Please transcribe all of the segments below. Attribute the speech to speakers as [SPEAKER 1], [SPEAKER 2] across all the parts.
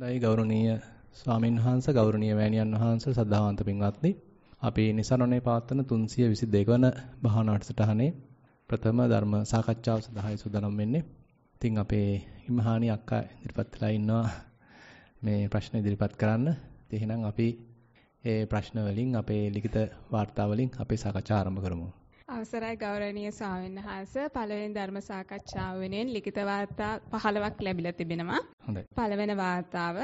[SPEAKER 1] දැයි ගෞරවනීය ස්වාමීන් වහන්ස ගෞරවනීය මෑණියන් වහන්ස සද්ධාවන්ත පින්වත්නි අපි නිසනොනේ පවත්වන 322 වන භාවනාවට සටහනේ ප්‍රථම ධර්ම සාකච්ඡාව සඳහායි සූදානම් වෙන්නේ. ඉතින් අපේ හිමහානි අක්කා ඉදිරිපත් වෙලා ඉන්නවා මේ ප්‍රශ්න ඉදිරිපත් කරන්න. ඉතින් එහෙනම් අපි ඒ ප්‍රශ්න වලින් අපේ ලිඛිත වාර්තා වලින් අපේ සාකච්ඡා ආරම්භ කරමු.
[SPEAKER 2] අවසරයි ගෞරවනීය ස්වාමීන් වහන්ස පළවෙනි ධර්ම සාකච්ඡාව වෙනුවෙන් ලිඛිත වාර්තා 15ක් ලැබිලා තිබෙනවා. හොඳයි. පළවෙනි වාර්තාව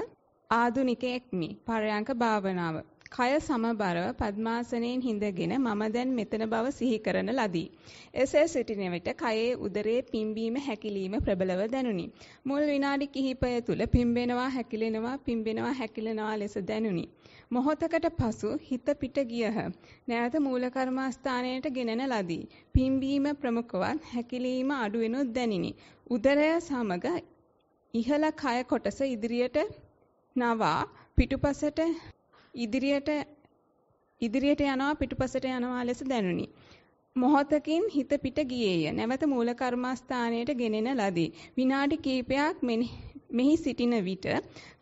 [SPEAKER 2] ආදුනිකෙක්මි පරයන්ක භාවනාව කය සමබරව පద్මාසනයෙන් හිඳගෙන මම දැන් මෙතන බව සිහි කරන ලදී. එසේ සිටින විට කයේ උදරයේ පිම්බීම හැකිලිම ප්‍රබලව දැනුනි. මුල් විනාඩි කිහිපය තුල පිම්බෙනවා හැකිලෙනවා පිම්බෙනවා හැකිලෙනවා ලෙස දැනුනි. මොහොතකට පසු හිත පිට ගියහ. නැවත මූල කර්මස්ථානයට ගෙනන ලදී. පිම්බීම ප්‍රමුඛවත් හැකිලීම අඩුවෙනුත් දැනිනි. උදරය සමග ඉහළ කය කොටස ඉදිරියට නවා පිටුපසට ඉදිරියට ඉදිරියට යනවා පිටුපසට යනවා ලෙස දැනුනි. මොහොතකින් හිත පිට ගියේය. නැවත මූල කර්මස්ථානයට ගෙනෙන ලදී. විනාඩි කිහිපයක් මෙහි සිටින විට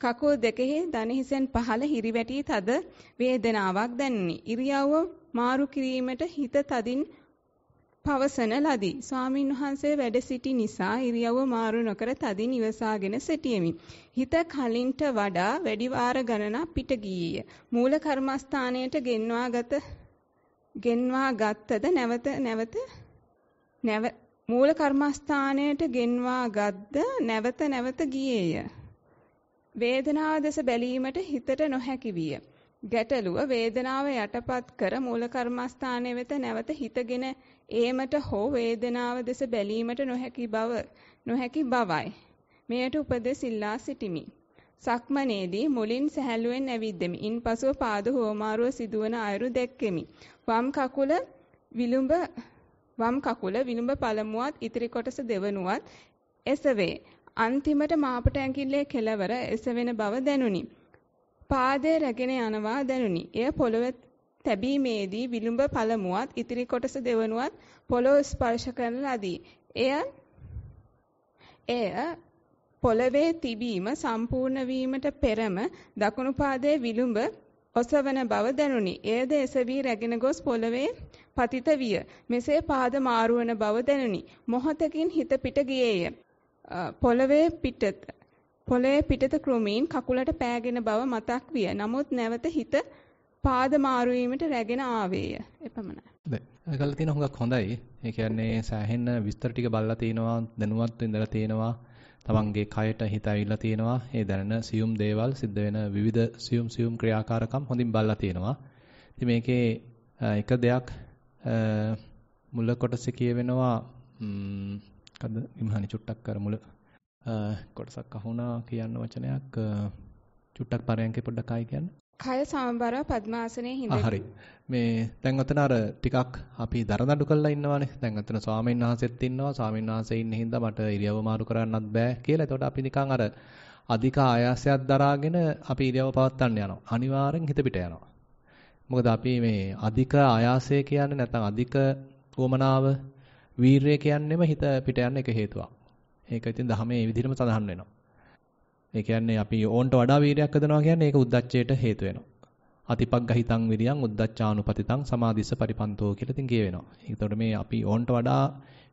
[SPEAKER 2] කකුල් දෙකෙහි දණහිසෙන් පහළ හිරිවැටි තද වේදනාවක් දැනුනි. ඉරියව්ව මාරු කිරීමට හිත තදින් පවසන ලදී. ස්වාමින් වහන්සේ වැඩ සිටි නිසා ඉරියව්ව මාරු නොකර තදින් ඉවසාගෙන සිටියෙමි. හිත කලින්ට වඩා වැඩි වාර ගණනක් පිට ගියේය. මූල කර්මස්ථානයට ගෙන්වාගත ගෙන්වා ගත්තද නැවත නැවත නැව මූල කර්මස්ථානයට ගෙන්වා ගත්ද නැවත නැවත ගියේය. වේදනාව දෙස බැලීමට හිතට නොහැකි විය. ගැටලුව වේදනාව යටපත් කර මූල කර්මස්ථානයේ වෙත නැවත හිතගෙන ඒමට හෝ වේදනාව දෙස බැලීමට නොහැකි බව නොහැකි බවයි. මෙයට උපදෙස් ඉල්ලා සිටිමි. සක්මනේදී මුලින් සැහැල්ලුවෙන් ඇවිද්දෙමි. ඉන්පසුව පාද හෝමාරුව සිදුවන අයුරු දැක්කෙමි. වම් කකුල විලුඹ වම් කකුල විලුඹ පළමුවත් ඉතිරි කොටස දෙවනුවත් එසවේ. අන්තිමට මාපට ඇඟිල්ලේ කෙළවර එසවෙන බව දැනුනි. පාදය රැගෙන යනවා දැනුනි. එය පොළව තැබීමේදී විලුඹ පළමුවත් ඉතිරි කොටස දෙවනුවත් පොළොව ස්පර්ශ කරන ලදී. එය එය පොළවේ තිබීම සම්පූර්ණ වීමට පෙරම දකුණු පාදයේ විලුඹ ඔසවන බව දැනුනි. එයද එසවි රැගෙන ගොස් පොළවේ පතිත විය. මෙසේ පාද මාරුවන බව දැනුනි. මොහොතකින් හිත පිට ගියේය. පොළවේ පිටත පොළවේ පිටත ක්‍රමීන් කකුලට පෑගෙන බව මතක් විය. නමුත් නැවත හිත පාද මාරු වීමට රැගෙන ආවේය. එපමණයි.
[SPEAKER 1] දැන් කරලා තියෙන හුඟක් හොඳයි. ඒ කියන්නේ සෑහෙන විස්තර ටික බලලා තිනවා, දැනුවත් වෙඳලා තිනවා, තමන්ගේ කයට හිත ඇවිල්ලා තිනවා. ඒ දැනෙන සියුම් දේවල් සිද්ධ වෙන විවිධ සියුම් සියුම් ක්‍රියාකාරකම් හොඳින් බලලා තිනවා. ඉතින් මේකේ එක දෙයක් මුල කොටසේ කියවෙනවා ම්ම් කද්ද විමහනි චුට්ටක් කර මුල කොටසක් අහුණා කියන වචනයක් චුට්ටක් පරයන්කේ පොඩ්ඩක් ආයි කියන්න.
[SPEAKER 2] කය සමබරව පద్මාසනයේ හිඳගෙන. හරි.
[SPEAKER 1] මේ දැන් අතන අර ටිකක් අපි දරදඬු කරලා ඉන්නවානේ. දැන් අතන ස්වාමීන් වහන්සේත් ඉන්නවා. ස්වාමීන් වහන්සේ ඉන්න හින්දා මට ඉරියව මාරු කරන්නත් බෑ කියලා. එතකොට අපි නිකන් අර අධික ආයාසයක් දරාගෙන අපි ඉරියව පවත්වන්න යනවා. අනිවාර්යෙන් හිත පිට යනවා. මොකද අපි මේ අධික ආයාසය කියන්නේ නැත්නම් අධික වමනාව වීරය කියන්නේම හිත පිට යන්න එක හේතුවක්. ඒක ඉතින් දහමේ මේ විදිහටම සඳහන් වෙනවා. ඒ කියන්නේ අපි ඕන්ට වඩා වීරයක් හදනවා කියන්නේ ඒක උද්දච්චයට හේතු වෙනවා. අතිපග්ගහිතං විරියං උද්දච්චානුපතිතං සමාධිස්ස පරිපන්තෝ කියලා ඉතින් කිය වෙනවා. ඒකට මේ අපි ඕන්ට වඩා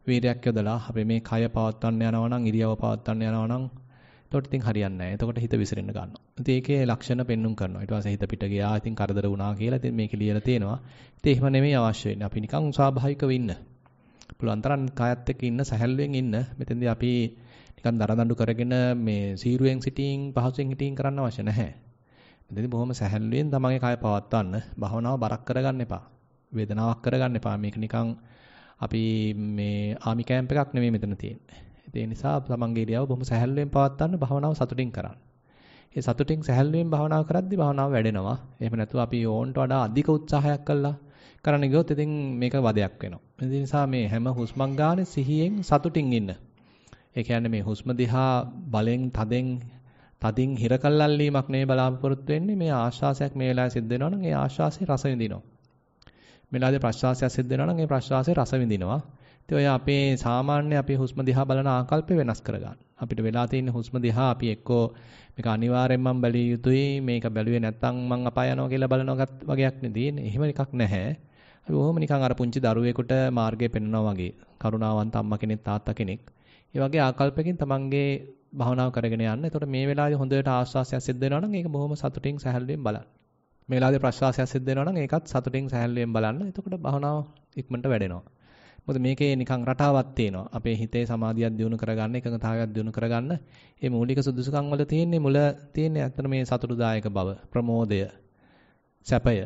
[SPEAKER 1] වීරයක් යොදලා අපි මේ කය පවත්වන්න යනවා නම් ඉරියව පවත්වන්න යනවා නම් එතකොට ඉතින් හරියන්නේ නැහැ. එතකොට හිත විසිරෙන්න ගන්නවා. ඉතින් ඒකේ ලක්ෂණ පෙන්눔 කරනවා. ඊට පස්සේ හිත පිට ගියා. ඉතින් කරදර වුණා කියලා ඉතින් මේක ලියලා තියෙනවා. ඉතින් එහෙම නෙමෙයි අවශ්‍ය වෙන්නේ. අපි නිකන් ස්වාභාවිකව ඉන්න. පුළුවන් තරම් කායත් එක්ක ඉන්න සැහැල්ලුවෙන් ඉන්න. මෙතෙන්දී අපි නිකන් දරදඬු කරගෙන මේ සීරුවෙන් සිටින් පහසුවෙන් හිටින් කරන්න අවශ්‍ය නැහැ. මෙතෙන්දී බොහොම සැහැල්ලුවෙන් තමන්ගේ කාය පවත්වන්න. භවනාව බරක් කරගන්න එපා. වේදනාවක් කරගන්න එපා. මේක නිකන් අපි මේ ආමි කැම්ප් එකක් නෙමෙයි මෙතන තියෙන්නේ. ඒ නිසා තමන්ගේ ඉරියව් බොහොම සැහැල්ලුවෙන් පවත්වන්න භවනාව සතුටින් කරන්න. ඒ සතුටින් සැහැල්ලුවෙන් භවනා කරද්දී භවනාව වැඩෙනවා. එහෙම නැතුව අපි ඕන්ට වඩා අධික උත්සාහයක් කළා කරන්න ගියොත් ඉතින් මේක වදයක් වෙනවා. ඒ නිසා මේ හැම හුස්මක් ගානේ සිහියෙන් සතුටින් ඉන්න. ඒ කියන්නේ මේ හුස්ම දිහා බලෙන් තදෙන් තදින් හිර කල්ලල්ලීමක් නෙවෙයි බලාපොරොත්තු වෙන්නේ මේ ආශ්වාසයක් මේ වෙලාවේ සිද්ධ වෙනවා නම් ඒ ආශ්වාසයේ රස විඳිනවා. මෙලාවේ ප්‍රශ්වාසයක් සිද්ධ වෙනවා නම් ඒ ප්‍රශ්වාසයේ රස විඳිනවා. ඉතින් ඔය අපේ සාමාන්‍ය අපේ හුස්ම දිහා බලන ආකල්පය වෙනස් කරගන්න. අපිට වෙලා තියෙන හුස්ම දිහා අපි එක්කෝ මේක අනිවාර්යෙන් මම බැලිය යුතුයි මේක බැලුවේ නැත්නම් මං අපාය යනවා කියලා බලනවා වගේක් නෙදී. එහෙම එකක් නැහැ. අපි ඔහොම නිකන් අර පුංචි දරුවෙකුට මාර්ගය පෙන්වනවා වගේ කරුණාවන්ත අම්මා කෙනෙක් තාත්තා කෙනෙක්. ඒ වගේ ආකල්පකින් තමන්ගේ භවනාව කරගෙන යන්න. එතකොට මේ වෙලාවේ හොඳට ආස්වාසයක් සිද්ධ වෙනවා නම් ඒක බොහොම සතුටින් සැහැල්ලුවෙන් බලන්න. මේ වෙලාවේ ප්‍රසවාසයක් සිද්ධ වෙනවා නම් ඒකත් සතුටින් සැහැල්ලුවෙන් බලන්න. එතකොට භවනාව ඉක්මනට වැඩෙනවා. මොකද මේකේ නිකන් රටාවක් තියෙනවා. අපේ හිතේ සමාධියක් දිනු කරගන්න, එකඟතාවයක් දිනු කරගන්න. මේ මූලික සුදුසුකම් වල තියෙන්නේ මුල තියෙන්නේ අතන මේ සතුටුදායක බව, ප්‍රමෝදය, සැපය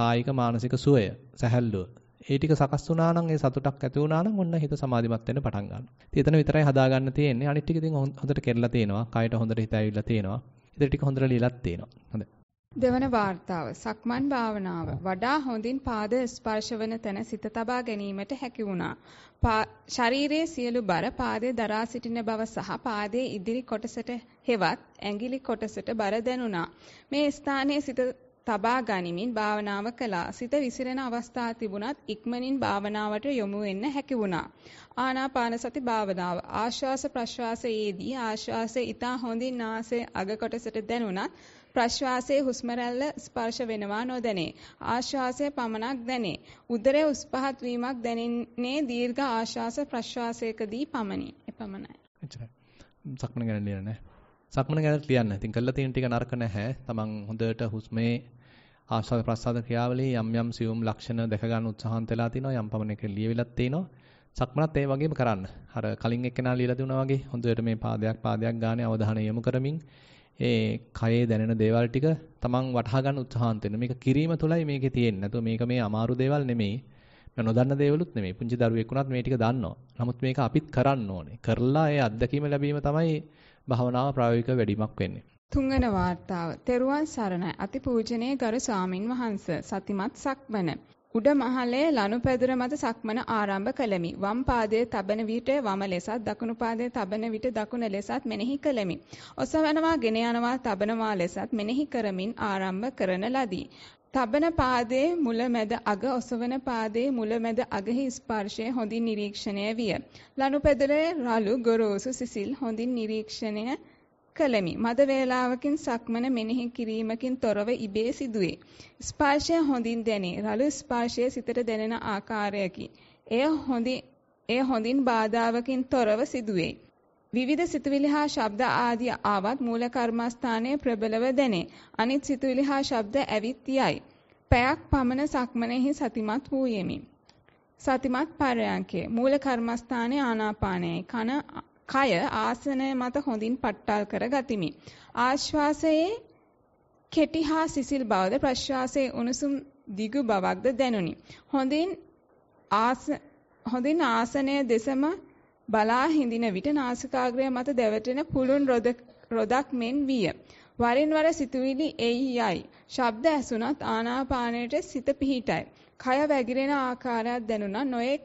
[SPEAKER 1] කායික මානසික සුවය සැහැල්ලුව ඒ ටික සකස් වුණා නම් ඒ සතුටක් ඇති වුණා නම් ඔන්න හිත සමාධිමත් වෙන්න පටන් ගන්නවා. ඉතින් එතන විතරයි හදා ගන්න තියෙන්නේ. අනිත් ටික ඉතින් හොඳට කෙරලා තියෙනවා. කයට හොඳට හිත ඇවිල්ලා තියෙනවා. ඉතින් ටික හොඳට ලියලත් තියෙනවා. හොඳයි.
[SPEAKER 2] දෙවන වார்த்தාව සක්මන් භාවනාව වඩා හොඳින් පාද ස්පර්ශ වන තැන සිත තබා ගැනීමට හැකි වුණා. ශරීරයේ සියලු බර පාදයේ දරා සිටින බව සහ පාදයේ ඉදිරි කොටසට හෙවත් ඇඟිලි කොටසට බර දැනුණා. මේ ස්ථානයේ සිත තබා ගනිමින් භාවනාව කළා. සිත විසිරෙන අවස්ථා තිබුණත් ඉක්මනින් භාවනාවට යොමු වෙන්න හැකි වුණා. ආනාපාන සති භාවනාව. ආශ්වාස ප්‍රශ්වාසයේදී ආශ්වාසයේ ඊතා හොඳින් නාසයේ අග කොටසට දැනුණත් ප්‍රශ්වාසයේ හුස්ම රැල්ල ස්පර්ශ වෙනවා නොදැනේ. ආශ්වාසය පමණක් දැනේ. උදරයේ උස් පහත් වීමක් දැනෙන්නේ දීර්ඝ ආශ්වාස ප්‍රශ්වාසයකදී පමණි. එපමණයි. එච්චරයි.
[SPEAKER 1] සක්මන ගැන ලියලා නැහැ. සක්මන ගැන ලියන්න. ඉතින් කළා තියෙන ටික නරක නැහැ. තමන් හොඳට හුස්මේ ආස්වාද ප්‍රසාද ක්‍රියාවලියේ යම් යම් සියුම් ලක්ෂණ දැක ගන්න උත්සාහන්ත වෙලා තිනවා. යම් පමණක ලියවිලක් තිනවා. සක්මනත් ඒ වගේම කරන්න. අර කලින් එක්කෙනා ලියලා දුනා වගේ හොඳට මේ පාදයක් පාදයක් ගානේ අවධානය යොමු කරමින් ඒ කයේ දැනෙන දේවල් ටික තමන් වටහා ගන්න උත්සාහන්ත වෙන. මේක කිරීම තුළයි මේකේ තියෙන්නේ. නැතුව මේක මේ අමාරු දේවල් නෙමෙයි. මම නොදන්න දේවලුත් නෙමෙයි. පුංචි දරුවෙක් වුණත් මේ ටික දන්නවා. නමුත් මේක අපිත් කරන්න ඕනේ. කරලා ඒ අත්දැකීම ලැබීම තමයි භාවනාව ප්‍රායෝගික වැඩිමක් වෙන්නේ.
[SPEAKER 2] තුන්වන වார்த்தාව. තෙරුවන් සරණයි. අතිපූජනීය ගරු ස්වාමින් වහන්සේ සතිමත් සක්මන. උඩ මහලේ ලනුපැදුර මත සක්මන ආරම්භ කළෙමි. වම් පාදයේ තබන විට වම ලෙසත් දකුණු පාදයේ තබන විට දකුණ ලෙසත් මෙනෙහි කළෙමි. ඔසවනවා ගෙන යනවා තබනවා ලෙසත් මෙනෙහි කරමින් ආරම්භ කරන ලදී. තබන පාදයේ මුලැමැද අග ඔසවන පාදයේ මුලැමැද අගෙහි ස්පර්ශය හොඳින් නිරීක්ෂණය විය. ලනුපෙදරේ රළු ගොරෝසු සිසිල් හොඳින් නිරීක්ෂණය කළෙමි. මද වේලාවකින් සක්මන මෙනෙහි කිරීමකින් තොරව ඉබේ සිදුවේ. ස්පර්ශය හොඳින් දැනේ. රළු ස්පර්ශය සිතට දැනෙන ආකාරයකි. එය හොඳින් එය හොඳින් බාධාවකින් තොරව සිදුවේ. විවිධ සිතුවිලි හා ශබ්ද ආදී ආවත් මූල කර්මස්ථානයේ ප්‍රබලව දැනේ. අනිත් සිතුවිලි හා ශබ්ද ඇවිත් යයි. පැයක් පමණ සක්මනේහි සතිමත් වූ යෙමි. සතිමත් පරයන්කේ මූල කර්මස්ථානයේ ආනාපානයයි. කන කය ආසනය මත හොඳින් පට්ටල් කර ගතිමි. ආශ්වාසයේ කෙටි හා සිසිල් බවද ප්‍රශ්වාසයේ උණුසුම් දිගු බවක්ද දැනුනි. හොඳින් ආස හොඳින් ආසනය දෙසම බලා හිඳින විට නාසිකාග්‍රය මත දැවටෙන කුළුන් රොදක් මෙන් විය. වරින් වර සිතුවිලි එයි යයි. ශබ්ද ඇසුණත් ආනාපානයට සිත පිහිටයි. කය වැగిරෙන ආකාරයක් දැනුණා. නොඑක්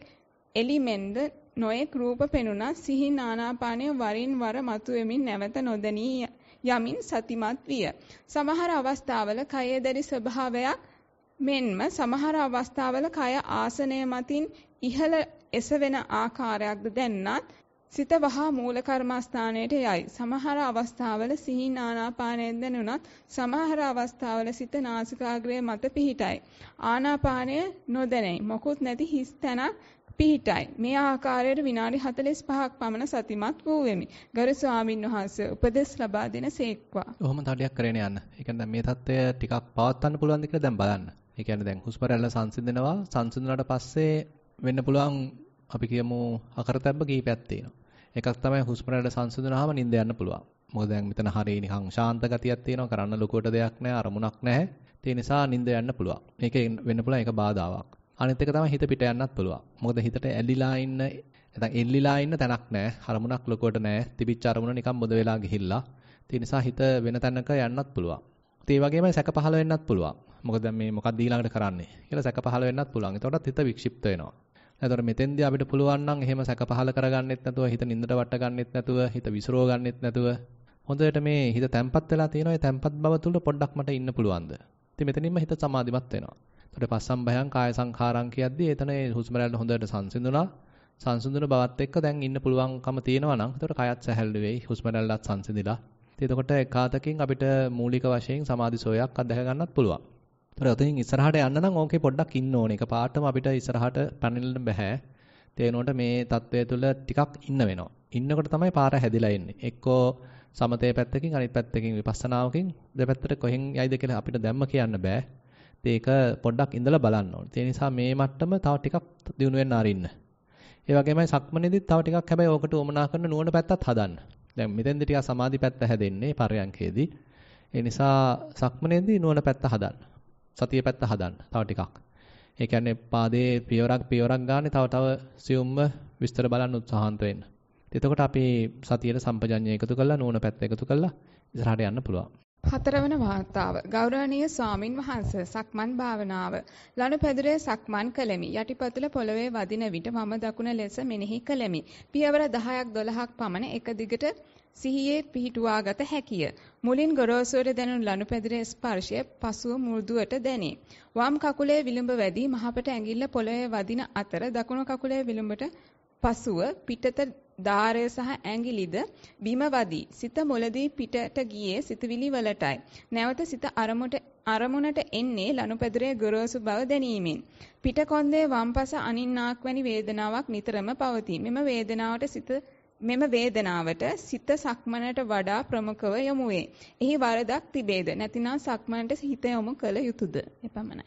[SPEAKER 2] එලිමෙන්ද නොඑක් රූප පෙනුණා. සිහි ආනාපානය වරින් වර මතුවෙමින් නැවත නොදැනී යමින් සතිමත් විය. සමහර අවස්ථාවල කයේ දැඩි ස්වභාවයක් මෙන්ම සමහර අවස්ථාවල කය ආසනය මතින් ඉහළ එසවෙන ආකාරයක්ද දැන්නත් සිත වහා මූල කර්මස්ථානයට යයි. සමහර අවස්ථාවල සිහින් ආනාපානයෙන් දැනුණත් සමහර අවස්ථාවල සිත නාසිකාග්‍රය මත පිහිටයි. ආනාපානය නොදැනේ. මොකුත් නැති හිස් තැනක් පිහිටයි. මේ ආකාරයට විනාඩි 45ක් පමණ සතිමත් වූ වෙමි. ගරු ස්වාමින් වහන්සේ උපදෙස් ලබා දෙන සේක්වා.
[SPEAKER 1] ඔහොම තඩියක් කරගෙන යන්න. ඒ කියන්නේ මේ தත්ත්වය ටිකක් පවත්වන්න පුළුවන්ද කියලා දැන් බලන්න. ඒ කියන්නේ දැන් හුස්ම රැල්ල සංසිඳනවා. සංසිඳනට පස්සේ වෙන්න පුළුවන් අපි කියමු අකරතැබ්බ කීපයක් තියෙනවා. එකක් තමයි හුස්ම රැල්ල සංසිඳුනහම නිින්ද යන්න පුළුවන්. මොකද දැන් මෙතන හරිය නිකන් ශාන්ත ගතියක් තියෙනවා. කරන්න ලොකුවට දෙයක් නැහැ, අරමුණක් නැහැ. ඒ නිසා නිින්ද යන්න පුළුවන්. මේක වෙන්න පුළුවන් ඒක බාධාවක්. අනිත් එක තමයි හිත පිට යන්නත් පුළුවන්. මොකද හිතට ඇලිලා ඉන්න නැත්නම් එල්ලිලා ඉන්න තැනක් නැහැ. අරමුණක් ලොකුවට නැහැ. තිබිච්ච අරමුණ නිකන් මොද වෙලා ගිහිල්ලා. ඒ නිසා හිත වෙන තැනක යන්නත් පුළුවන්. ඒ වගේම සැක පහළ වෙන්නත් පුළුවන්. මොකද මේ මොකක්ද ඊළඟට කරන්නේ කියලා සැක පහළ වෙන්නත් පුළුවන්. එතකොටත් හිත වික්ෂිප්ත වෙනවා. එතකොට මෙතෙන්දී අපිට පුළුවන් නම් එහෙම සැක පහල කරගන්නෙත් නැතුව හිත නින්දට වට ගන්නෙත් නැතුව හිත විසිරෝ ගන්නෙත් නැතුව හොඳට මේ හිත තැම්පත් වෙලා තියෙනවා ඒ තැම්පත් බව තුල පොඩ්ඩක් මට ඉන්න පුළුවන්ද ඉතින් මෙතනින්ම හිත සමාධිමත් වෙනවා එතකොට පස්සම් භයං කාය සංඛාරං කියද්දී එතන ඒ හුස්ම රැල්ල හොඳට සංසිඳුණා සංසිඳුන බවත් එක්ක දැන් ඉන්න පුළුවන්කම තියෙනවා නම් එතකොට කයත් සැහැල්ලු වෙයි හුස්ම රැල්ලත් සංසිඳිලා. ඉතින් එතකොට එකාතකින් අපිට මූලික වශයෙන් සමාධි සෝයක් අත්දැක ගන්නත් පුළුවන්. ඒතර ඔතෙන් ඉස්සරහට යන්න නම් ඕකේ පොඩ්ඩක් ඉන්න ඕනේ. එක පාටම අපිට ඉස්සරහට පැනලෙන්න බෑ. තේනොට මේ தත්වය තුළ ටිකක් ඉන්න වෙනවා. ඉන්නකොට තමයි පාර හැදිලා එන්නේ. එක්කෝ සමතේ පැත්තකින් අනිත් පැත්තකින් විපස්සනාවකින් දෙපැත්තට කොහෙන් යයිද කියලා අපිට දැම්ම කියන්න බෑ. ඒක පොඩ්ඩක් ඉඳලා බලන්න ඕනේ. ඒ නිසා මේ මට්ටම තව ටිකක් දියුණු වෙන්න ආරින්න. ඒ වගේමයි සක්මනේදීත් තව ටිකක් හැබැයි ඕකට උමනා කරන නුවණ පැත්තත් හදන්න. දැන් මෙතෙන්ද ටිකක් සමාධි පැත්ත හැදෙන්නේ පරයන්කේදී. ඒ නිසා සක්මනේදී නුවණ පැත්ත හදන්න. සතිය පැත්ත හදන්න. තව ටිකක්. ඒ කියන්නේ පාදයේ පියවරක් පියවරක් ගන්න තව තව සියුම්ව විස්තර බලන්න උත්සාහන්ත වෙන්න. එතකොට අපි සතියේ සම්පජඤ්ඤය එකතු කරලා නෝන පැත්ත එකතු කරලා ඉස්සරහට යන්න පුළුවන්.
[SPEAKER 2] හතරවන වාතාව ගෞරවනීය ස්වාමින් වහන්සේ සක්මන් භාවනාව ලනුපැදුරේ සක්මන් කළෙමි යටිපතුල පොළවේ වදින විට වම දකුණ ලෙස මෙනෙහි කළෙමි පියවර 10ක් 12ක් පමණ එක දිගට සිහියේ පිහිටුවාගත හැකිය. මුලින් ගොරෝසුවට දැනුණු ලනුපැදුරේ ස්පර්ශය පසුව මු르දුවට දැනේ. වම් කකුලේ විලුඹ වැදී මහපට ඇඟිල්ල පොළවේ වදින අතර දකුණු කකුලේ විලුඹට පසුව පිටත ධාරය සහ ඇඟිලිද බිම වදී. සිත මුලදී පිටට ගියේ සිතවිලි වලටයි. නැවත සිත අරමුණට අරමුණට එන්නේ ලනුපැදුරේ ගොරෝසු බව දැනීමෙන්. පිටකොන්දේ වම්පස අනින්නාක් වැනි වේදනාවක් නිතරම පවතී. මෙම වේදනාවට සිත මෙම වේදනාවට සිත සක්මනට වඩා ප්‍රමුඛව යොමු වේ. එහි වරදක් තිබේද? නැතිනම් සක්මනට හිත යොමු කළ යුතුයද? එපමණයි.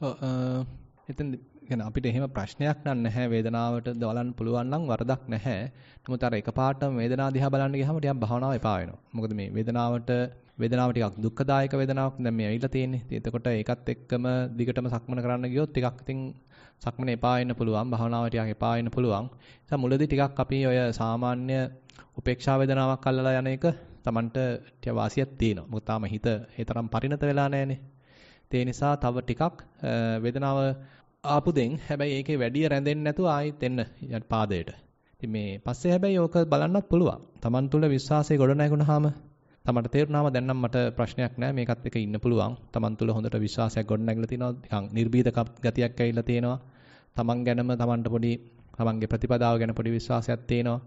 [SPEAKER 1] ඔව් එතෙන් يعني අපිට එහෙම ප්‍රශ්නයක් නැහැ වේදනාවට දවලන්න පුළුවන් නම් වරදක් නැහැ. නමුත් අර එකපාරටම වේදනාව දිහා බලන්න ගියාම ටිකක් භාවනාව එපා වෙනවා. මොකද මේ වේදනාවට වේදනාව ටිකක් දුක්ඛදායක වේදනාවක් දැන් මේ ඇවිල්ලා තියෙන්නේ. එතකොට ඒකත් එක්කම දිගටම සක්මන කරන්න ගියොත් ටිකක් ඉතින් සක්මනේ එපා වෙන්න පුළුවන් භාවනාව ටිකක් එපා වෙන්න පුළුවන්. නිසා මුලදී ටිකක් අපි ඔය සාමාන්‍ය උපේක්ෂා වේදනාවක් අල්ලලා යන එක Tamanට ටික වාසියක් තියෙනවා. මොකද තාම හිත ඒ තරම් පරිණත වෙලා නැහැනේ. ඒ නිසා තව ටිකක් වේදනාව ආපු දෙන් හැබැයි ඒකේ වැඩි රැඳෙන්නේ නැතුව ආයෙත් එන්න පාදයට. ඉතින් මේ පස්සේ හැබැයි ඕක බලන්නත් පුළුවන්. Taman තුල විශ්වාසය ගොඩනැගුණාම තමන්ට තේරුණාම දැන් නම් මට ප්‍රශ්නයක් නැහැ මේකත් එක ඉන්න පුළුවන්. තමන් තුළ හොඳට විශ්වාසයක් ගොඩනැගිලා තියෙනවා. නිකන් නිර්භීත ගතියක් ඇවිල්ලා තියෙනවා. තමන් ගැනම තමන්ට පොඩි තමන්ගේ ප්‍රතිපදාව ගැන පොඩි විශ්වාසයක් තියෙනවා.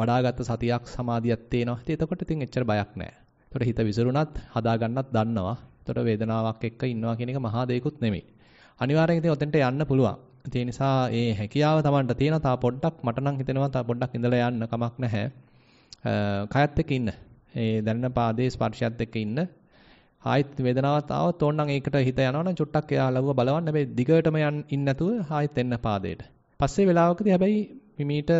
[SPEAKER 1] වඩාගත් සතියක් සමාධියක් තියෙනවා. ඉතින් එතකොට ඉතින් එච්චර බයක් නැහැ. එතකොට හිත විසිරුණත් හදාගන්නත් දන්නවා. එතකොට වේදනාවක් එක්ක ඉන්නවා කියන එක මහා දෙයක්ුත් නෙමෙයි. අනිවාර්යෙන් ඉතින් ඔතෙන්ට යන්න පුළුවන්. ඒ නිසා ඒ හැකියාව Tamanට තියෙන තා පොඩ්ඩක් මට නම් හිතෙනවා තා පොඩ්ඩක් ඉඳලා යන්න කමක් නැහැ. කයත් එක්ක ඉන්න. ඒ දැනෙන පාදයේ ස්පර්ශයත් එක්ක ඉන්න. ආයෙත් වේදනාවක් ආවත් ඕනනම් ඒකට හිත යනවනම් චුට්ටක් එයා ලව්ව බලවන්න. හැබැයි දිගටම යන්න නැතුව ආයෙත් එන්න පාදයට. පස්සේ වෙලාවකදී හැබැයි මිමීට